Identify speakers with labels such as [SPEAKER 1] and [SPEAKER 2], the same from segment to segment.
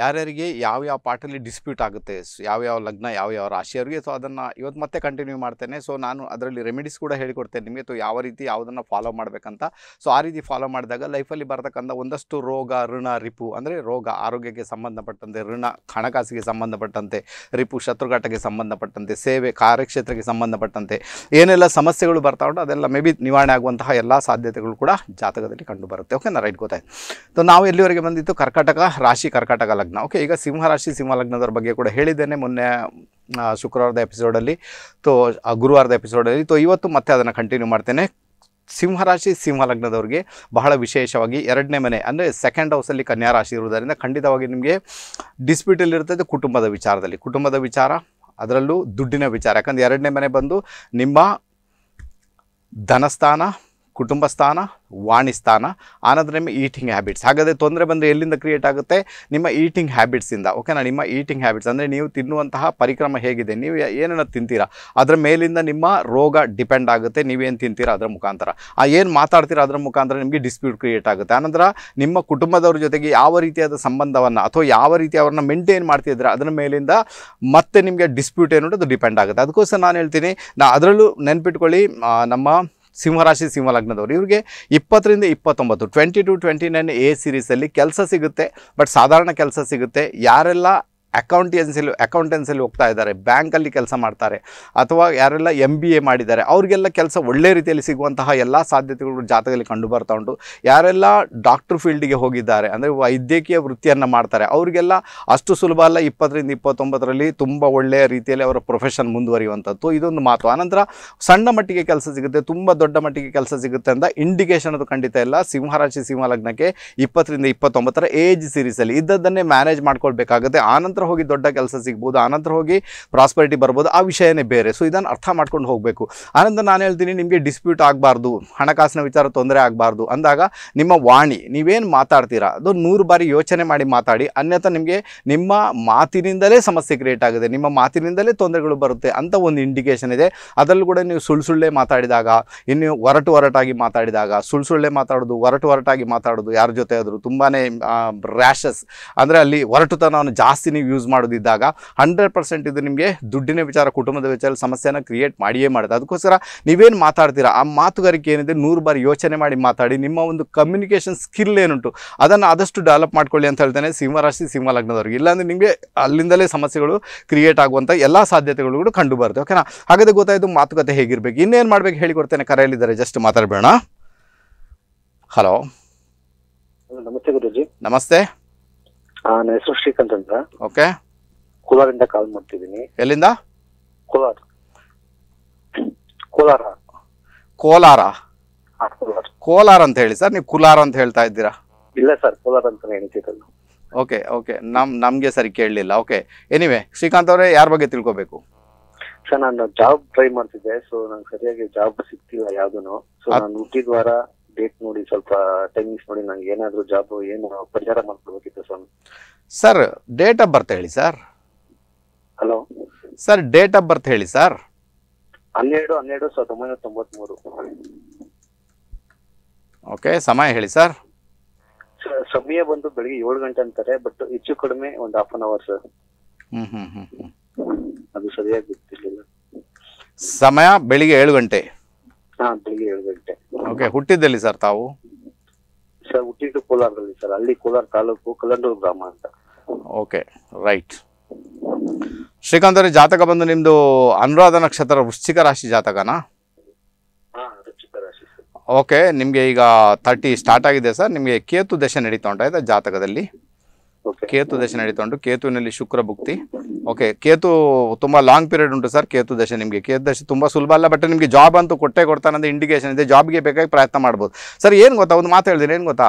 [SPEAKER 1] ಯಾರ್ಯಾರಿಗೆ ಯಾವ ಯಾವ ಪಾರ್ಟಲ್ಲಿ ಡಿಸ್ಪ್ಯೂಟ್ ಆಗುತ್ತೆ ಯಾವ್ಯಾವ ಲಗ್ನ ಯಾವ್ಯಾವ ರಾಶಿಯವರಿಗೆ ಸೊ ಅದನ್ನು ಇವತ್ತು ಮತ್ತೆ ಕಂಟಿನ್ಯೂ ಮಾಡ್ತೇನೆ ಸೊ ನಾನು ಅದರಲ್ಲಿ ರೆಮಿಡೀಸ್ ಕೂಡ ಹೇಳಿಕೊಡ್ತೇನೆ ನಿಮಗೆ ಸೊ ಯಾವ ರೀತಿ ಯಾವುದನ್ನು ಫಾಲೋ ಮಾಡಬೇಕಂತ ಸೊ ಆ ರೀತಿ ಫಾಲೋ ಮಾಡಿದಾಗ ಲೈಫಲ್ಲಿ ಬರತಕ್ಕಂಥ ಒಂದಷ್ಟು ರೋಗ ಋಣ ರಿಪು ಅಂದರೆ ರೋಗ ಆರೋಗ್ಯಕ್ಕೆ ಸಂಬಂಧಪಟ್ಟಂತೆ ಋಣ ಹಣಕಾಸಿಗೆ ಸಂಬಂಧಪಟ್ಟಂತೆ ರಿಪು ಶತ್ರುಘಾಟಕ್ಕೆ ಸಂಬಂಧಪಟ್ಟಂತೆ ಸೇವೆ ಕಾರ್ಯಕ್ಷೇತ್ರಕ್ಕೆ ಸಂಬಂಧಪಟ್ಟಂತೆ ಏನೆಲ್ಲ ಸಮಸ್ಯೆಗಳು ಬರ್ತಾ ಉಂಟು ಅದೆಲ್ಲ ಮೇ ಬಿ ನಿವಾರಣೆ ಆಗುವಂತಹ ಎಲ್ಲ ಸಾಧ್ಯತೆಗಳು ಕೂಡ ಜಾತಕದಲ್ಲಿ ಕಂಡುಬರುತ್ತೆ ಓಕೆ ನಾನು ರೈಟ್ ಗೊತ್ತಾಯ್ತು ಸೊ ನಾವು ಎಲ್ಲಿವರೆಗೆ ಬಂದಿತ್ತು ಕರ್ಕಾಟಕ ರಾಶಿ ಕರ್ಕಾಟಕ ಕರ್ಕಾಟಕ ಲಗ್ನ ಓಕೆ ಈಗ ಸಿಂಹರಾಶಿ ಸಿಂಹ ಲಗ್ನದವ್ರ ಬಗ್ಗೆ ಕೂಡ ಹೇಳಿದ್ದೇನೆ ಮೊನ್ನೆ ಶುಕ್ರವಾರದ ಎಪಿಸೋಡಲ್ಲಿ ತೊ ಗುರುವಾರದ ಎಪಿಸೋಡಲ್ಲಿ ತೊ ಇವತ್ತು ಮತ್ತೆ ಅದನ್ನು ಕಂಟಿನ್ಯೂ ಮಾಡ್ತೇನೆ ಸಿಂಹರಾಶಿ ಸಿಂಹ ಲಗ್ನದವ್ರಿಗೆ ಬಹಳ ವಿಶೇಷವಾಗಿ ಎರಡನೇ ಮನೆ ಅಂದರೆ ಸೆಕೆಂಡ್ ಹೌಸಲ್ಲಿ ಕನ್ಯಾ ರಾಶಿ ಇರುವುದರಿಂದ ಖಂಡಿತವಾಗಿ ನಿಮಗೆ ಡಿಸ್ಪ್ಯೂಟಲ್ಲಿರ್ತದೆ ಕುಟುಂಬದ ವಿಚಾರದಲ್ಲಿ ಕುಟುಂಬದ ವಿಚಾರ ಅದರಲ್ಲೂ ದುಡ್ಡಿನ ವಿಚಾರ ಯಾಕಂದರೆ ಎರಡನೇ ಮನೆ ಬಂದು ನಿಮ್ಮ ಧನಸ್ಥಾನ ಕುಟುಂಬ ಸ್ಥಾನ ವಾಣಿ ಸ್ಥಾನ ಆನಂತರ ನಿಮ್ಮ ಈಟಿಂಗ್ ಹ್ಯಾಬಿಟ್ಸ್ ಹಾಗಾದರೆ ತೊಂದರೆ ಬಂದರೆ ಎಲ್ಲಿಂದ ಕ್ರಿಯೇಟ್ ಆಗುತ್ತೆ ನಿಮ್ಮ ಈಟಿಂಗ್ ಹ್ಯಾಬಿಟ್ಸಿಂದ ಓಕೆನಾ ನಿಮ್ಮ ಈಟಿಂಗ್ ಹ್ಯಾಬಿಟ್ಸ್ ಅಂದರೆ ನೀವು ತಿನ್ನುವಂತಹ ಪರಿಕ್ರಮ ಹೇಗಿದೆ ನೀವು ಏನನ್ನು ತಿಂತೀರಾ ಅದರ ಮೇಲಿಂದ ನಿಮ್ಮ ರೋಗ ಡಿಪೆಂಡ್ ಆಗುತ್ತೆ ನೀವೇನು ತಿಂತೀರಾ ಅದರ ಮುಖಾಂತರ ಆ ಏನು ಮಾತಾಡ್ತೀರಾ ಅದರ ಮುಖಾಂತರ ನಿಮಗೆ ಡಿಸ್ಪ್ಯೂಟ್ ಕ್ರಿಯೇಟ್ ಆಗುತ್ತೆ ಆನಂತರ ನಿಮ್ಮ ಕುಟುಂಬದವ್ರ ಜೊತೆಗೆ ಯಾವ ರೀತಿಯಾದ ಸಂಬಂಧವನ್ನು ಅಥವಾ ಯಾವ ರೀತಿ ಅವ್ರನ್ನ ಮೇಂಟೈನ್ ಮಾಡ್ತಿದ್ದೀರಾ ಅದರ ಮೇಲಿಂದ ಮತ್ತೆ ನಿಮಗೆ ಡಿಸ್ಪ್ಯೂಟ್ ಏನು ಅದು ಡಿಪೆಂಡ್ ಆಗುತ್ತೆ ಅದಕ್ಕೋಸ್ಕರ ನಾನು ಹೇಳ್ತೀನಿ ನಾ ಅದರಲ್ಲೂ ನೆನ್ಪಿಟ್ಕೊಳ್ಳಿ ನಮ್ಮ ಸಿಂಹರಾಶಿ ಸಿಂಹ ಲಗ್ನದವರು ಇವರಿಗೆ ಇಪ್ಪತ್ತರಿಂದ ಇಪ್ಪತ್ತೊಂಬತ್ತು twenty to twenty nine a ಸಿರೀಸಲ್ಲಿ ಕೆಲಸ ಸಿಗುತ್ತೆ ಬಟ್ ಸಾಧಾರಣ ಕೆಲಸ ಸಿಗುತ್ತೆ ಯಾರೆಲ್ಲ ಅಕೌಂಟೆನ್ಸಿಲು ಅಕೌಂಟೆನ್ಸಿಲಿ ಹೋಗ್ತಾ ಇದ್ದಾರೆ ಬ್ಯಾಂಕಲ್ಲಿ ಕೆಲಸ ಮಾಡ್ತಾರೆ ಅಥವಾ ಯಾರೆಲ್ಲ ಎಮ್ ಬಿ ಎ ಮಾಡಿದ್ದಾರೆ ಅವರಿಗೆಲ್ಲ ಕೆಲಸ ಒಳ್ಳೆ ರೀತಿಯಲ್ಲಿ ಸಿಗುವಂತಹ ಎಲ್ಲ ಸಾಧ್ಯತೆಗಳು ಜಾತಕದಲ್ಲಿ ಕಂಡು ಬರ್ತಾ ಉಂಟು ಯಾರೆಲ್ಲ ಡಾಕ್ಟ್ರ್ ಫೀಲ್ಡಿಗೆ ಹೋಗಿದ್ದಾರೆ ಅಂದರೆ ವೈದ್ಯಕೀಯ ವೃತ್ತಿಯನ್ನು ಮಾಡ್ತಾರೆ ಅವರಿಗೆಲ್ಲ ಅಷ್ಟು ಸುಲಭ ಅಲ್ಲ ಇಪ್ಪತ್ತರಿಂದ ಇಪ್ಪತ್ತೊಂಬತ್ತರಲ್ಲಿ ತುಂಬ ಒಳ್ಳೆಯ ರೀತಿಯಲ್ಲಿ ಅವರ ಪ್ರೊಫೆಷನ್ ಮುಂದುವರಿಯುವಂಥದ್ದು ಇದೊಂದು ಮಾತು ಆನಂತರ ಸಣ್ಣ ಮಟ್ಟಿಗೆ ಕೆಲಸ ಸಿಗುತ್ತೆ ತುಂಬ ದೊಡ್ಡ ಮಟ್ಟಿಗೆ ಕೆಲಸ ಸಿಗುತ್ತೆ ಅಂತ ಇಂಡಿಕೇಶನ್ ಅದು ಖಂಡಿತ ಇಲ್ಲ ಸಿಂಹರಾಶಿ ಸಿಂಹ ಲಗ್ನಕ್ಕೆ ಇಪ್ಪತ್ತರಿಂದ ಇಪ್ಪತ್ತೊಂಬತ್ತರ ಏಜ್ ಸೀರೀಸಲ್ಲಿ ಇದ್ದದ್ದನ್ನೇ ಮ್ಯಾನೇಜ್ ಮಾಡ್ಕೊಳ್ಬೇಕಾಗುತ್ತೆ ಆನಂತರ ಹೋಗಿ ದೊಡ್ಡ ಕೆಲಸ ಸಿಗ್ಬೋದು ಆನಂತರ ಹೋಗಿ ಪ್ರಾಸ್ಪರಿಟಿ ಬರ್ಬೋದು ಆ ವಿಷಯನೇ ಬೇರೆ ಸೊ ಇದನ್ನು ಅರ್ಥ ಮಾಡ್ಕೊಂಡು ಹೋಗಬೇಕು ಆನಂತರ ನಾನು ಹೇಳ್ತೀನಿ ನಿಮಗೆ ಡಿಸ್ಪ್ಯೂಟ್ ಆಗಬಾರ್ದು ಹಣಕಾಸಿನ ವಿಚಾರ ತೊಂದರೆ ಆಗಬಾರ್ದು ಅಂದಾಗ ನಿಮ್ಮ ವಾಣಿ ನೀವೇನು ಮಾತಾಡ್ತೀರಾ ಅದು ನೂರು ಬಾರಿ ಯೋಚನೆ ಮಾಡಿ ಮಾತಾಡಿ ಅನ್ಯಥ ನಿಮಗೆ ನಿಮ್ಮ ಮಾತಿನಿಂದಲೇ ಸಮಸ್ಯೆ ಕ್ರಿಯೇಟ್ ಆಗಿದೆ ನಿಮ್ಮ ಮಾತಿನಿಂದಲೇ ತೊಂದರೆಗಳು ಬರುತ್ತೆ ಅಂತ ಒಂದು ಇಂಡಿಕೇಷನ್ ಇದೆ ಅದರಲ್ಲೂ ಕೂಡ ನೀವು ಸುಳ್ಳು ಸುಳ್ಳೆ ಮಾತಾಡಿದಾಗ ಇನ್ನು ಒರಟು ಒರಟಾಗಿ ಮಾತಾಡಿದಾಗ ಸುಳ್ಳು ಸುಳ್ಳೆ ಮಾತಾಡೋದು ಹೊರಟು ಒರಟಾಗಿ ಮಾತಾಡೋದು ಯಾರ ಜೊತೆ ಆದರೂ ತುಂಬಾ ರ್ಯಾಷಸ್ ಅಂದರೆ ಅಲ್ಲಿ ಒರಟುತನವನ್ನು ಜಾಸ್ತಿ ನೀವು ಯೂಸ್ ಮಾಡೋದಿದ್ದಾಗ ಹಂಡ್ರೆಡ್ ಪರ್ಸೆಂಟ್ ಇದು ನಿಮಗೆ ದುಡ್ಡಿನ ವಿಚಾರ ಕುಟುಂಬದ ವಿಚಾರ ಸಮಸ್ಯೆನ ಕ್ರಿಯೇಟ್ ಮಾಡಿಯೇ ಮಾಡುತ್ತೆ ಅದಕ್ಕೋಸ್ಕರ ನೀವೇನು ಮಾತಾಡ್ತೀರಾ ಆ ಮಾತುಗಾರಿಕೆ ಏನಿದೆ ನೂರು ಬಾರಿ ಯೋಚನೆ ಮಾಡಿ ಮಾತಾಡಿ ನಿಮ್ಮ ಒಂದು ಕಮ್ಯುನಿಕೇಷನ್ ಸ್ಕಿಲ್ ಏನುಂಟು ಅದನ್ನು ಆದಷ್ಟು ಡೆವಲಪ್ ಮಾಡ್ಕೊಳ್ಳಿ ಅಂತ ಹೇಳ್ತೇನೆ ಸಿಂಹರಾಶಿ ಸಿಂಹ ಲಗ್ನದವ್ರಿಗೆ ಇಲ್ಲಾಂದ್ರೆ ನಿಮಗೆ ಅಲ್ಲಿಂದಲೇ ಸಮಸ್ಯೆಗಳು ಕ್ರಿಯೇಟ್ ಆಗುವಂಥ ಎಲ್ಲ ಸಾಧ್ಯತೆಗಳು ಕೂಡ ಕಂಡು ಬರುತ್ತೆ ಓಕೆನಾ ಹಾಗಾದ್ರೆ ಗೊತ್ತಾಯಿತು ಮಾತುಕತೆ ಹೇಗಿರಬೇಕು ಇನ್ನೇನು ಮಾಡಬೇಕು ಹೇಳಿಕೊಡ್ತೇನೆ ಕರೆಯಲ್ಲಿದ್ದಾರೆ ಜಸ್ಟ್ ಮಾತಾಡಬೇಡ ಹಲೋ ನಮಸ್ತೆ ಗುರುಜಿ ನಮಸ್ತೆ
[SPEAKER 2] ನನ್ನ ಹೆಸರು ಶ್ರೀಕಾಂತ್ ಅಂತ ಓಕೆ ಕೋಲಾರಿಂದ ಕಾಲ್ ಮಾಡ್ತಿದ್ದೀನಿ ಎಲ್ಲಿಂದ ಕೋಲಾರ ಕೋಲಾರ ಕೋಲಾರ ಕೋಲಾರ
[SPEAKER 1] ಕೋಲಾರ ಅಂತ ಹೇಳಿ ಸರ್ ನೀವು ಕುಲಾರ ಅಂತ ಹೇಳ್ತಾ ಇದ್ದೀರಾ
[SPEAKER 2] ಇಲ್ಲ ಸರ್ ಕೋಲಾರ ಅಂತ ಹೇಳ್ತಿದ್ದಲ್ಲ
[SPEAKER 1] ಓಕೆ ಓಕೆ ನಮ್ ನಮ್ಗೆ ಸರಿ ಕೇಳಲಿಲ್ಲ ಓಕೆ ಎನಿವೆ ಶ್ರೀಕಾಂತ್ ಅವರೇ ಯಾರ ಬಗ್ಗೆ ತಿಳ್ಕೋಬೇಕು
[SPEAKER 2] ಸರ್ ನಾನು ಜಾಬ್ ಟ್ರೈ ಮಾಡ್ತಿದ್ದೆ ಸೊ ನಂಗೆ ಸರಿಯಾಗಿ ಜಾಬ್ ಸಿಗ್ತಿಲ್ಲ ಯಾವ್ದು ಸೊ ನಾನು ಹುಟ್ಟಿದ್ವಾರ ಡೇಟ್ ನೋಡಿ ಸ್ವಲ್ಪ ಟೈಮಿಂಗ್ಸ್ ನೋಡಿ ನಂಗೆ ಏನಾದರೂ ಜಾಬ್ ಏನು ಪರಿಹಾರ ಮಾಡ್ಕೊಡ್ಬೇಕಿತ್ತು ಸ್ವಾಮಿ
[SPEAKER 1] ಸರ್ ಡೇಟ್ ಆಫ್ ಬರ್ತ್ ಹೇಳಿ sir hello sir date of birth ಹೇಳಿ ಸರ್
[SPEAKER 2] ಹನ್ನೆರಡು ಹನ್ನೆರಡು ಸಾವಿರದ ಒಂಬೈನೂರ ತೊಂಬತ್ಮೂರು
[SPEAKER 1] ಓಕೆ ಸಮಯ ಹೇಳಿ ಸರ್
[SPEAKER 2] ಸಮಯ ಬಂದು ಬೆಳಿಗ್ಗೆ ಏಳು ಗಂಟೆ ಅಂತಾರೆ ಬಟ್ ಹೆಚ್ಚು ಕಡಿಮೆ ಒಂದು half an hour sir
[SPEAKER 1] hmm hmm hmm
[SPEAKER 2] ಅದು ಸರಿಯಾಗಿ ಗೊತ್ತಿರಲಿಲ್ಲ
[SPEAKER 1] ಸಮಯ ಬೆಳಿಗ್ಗೆ ಏಳು ಗಂಟೆ ಓಕೆ ಹುಟ್ಟಿದ್ದಲ್ಲಿ ಸರ್ ತಾವು
[SPEAKER 2] ಸರ್ ಹುಟ್ಟಿದ್ದು ಕೋಲಾರದಲ್ಲಿ ಸರ್ ಅಲ್ಲಿ ಕೋಲಾರ ತಾಲೂಕು ಕಲ್ಲಂಡೂರು ಗ್ರಾಮ ಅಂತ
[SPEAKER 1] ಓಕೆ ರೈಟ್ ಶ್ರೀಕಾಂತ್ ಅವರೇ ಜಾತಕ ಬಂದು ನಿಮ್ದು ಅನುರಾಧ ನಕ್ಷತ್ರ ವೃಶ್ಚಿಕ ರಾಶಿ ಜಾತಕನಾ ಓಕೆ ನಿಮಗೆ ಈಗ ತರ್ಟಿ ಸ್ಟಾರ್ಟ್ ಆಗಿದೆ ಸರ್ ನಿಮಗೆ ಕೇತು ದಶೆ ನಡೀತಾ ಉಂಟಾಯ್ತಾ ಜಾತಕದಲ್ಲಿ ಕೇತು ದಶೆ ನಡೀತಾ ಉಂಟು ಕೇತುವಿನಲ್ಲಿ ಶುಕ್ರ ಭುಕ್ತಿ ಓಕೆ ಕೇತು ತುಂಬ ಲಾಂಗ್ ಪೀರಿಯಡ್ ಉಂಟು ಸರ್ ಕೇತು ದಶೆ ನಿಮಗೆ ಕೇತು ದಶೆ ತುಂಬ ಸುಲಭ ಅಲ್ಲ ಬಟ್ ನಿಮಗೆ ಜಾಬ್ ಅಂತೂ ಕೊಟ್ಟೆ ಕೊಡ್ತಾನಂತ ಇಂಡಿಕೇಶನ್ ಇದೆ ಜಾಬ್ಗೆ ಬೇಕಾಗಿ ಪ್ರಯತ್ನ ಮಾಡ್ಬೋದು ಸರ್ ಏನು ಗೊತ್ತಾ ಒಂದು ಮಾತು ಹೇಳಿದ್ರೆ ಏನು ಗೊತ್ತಾ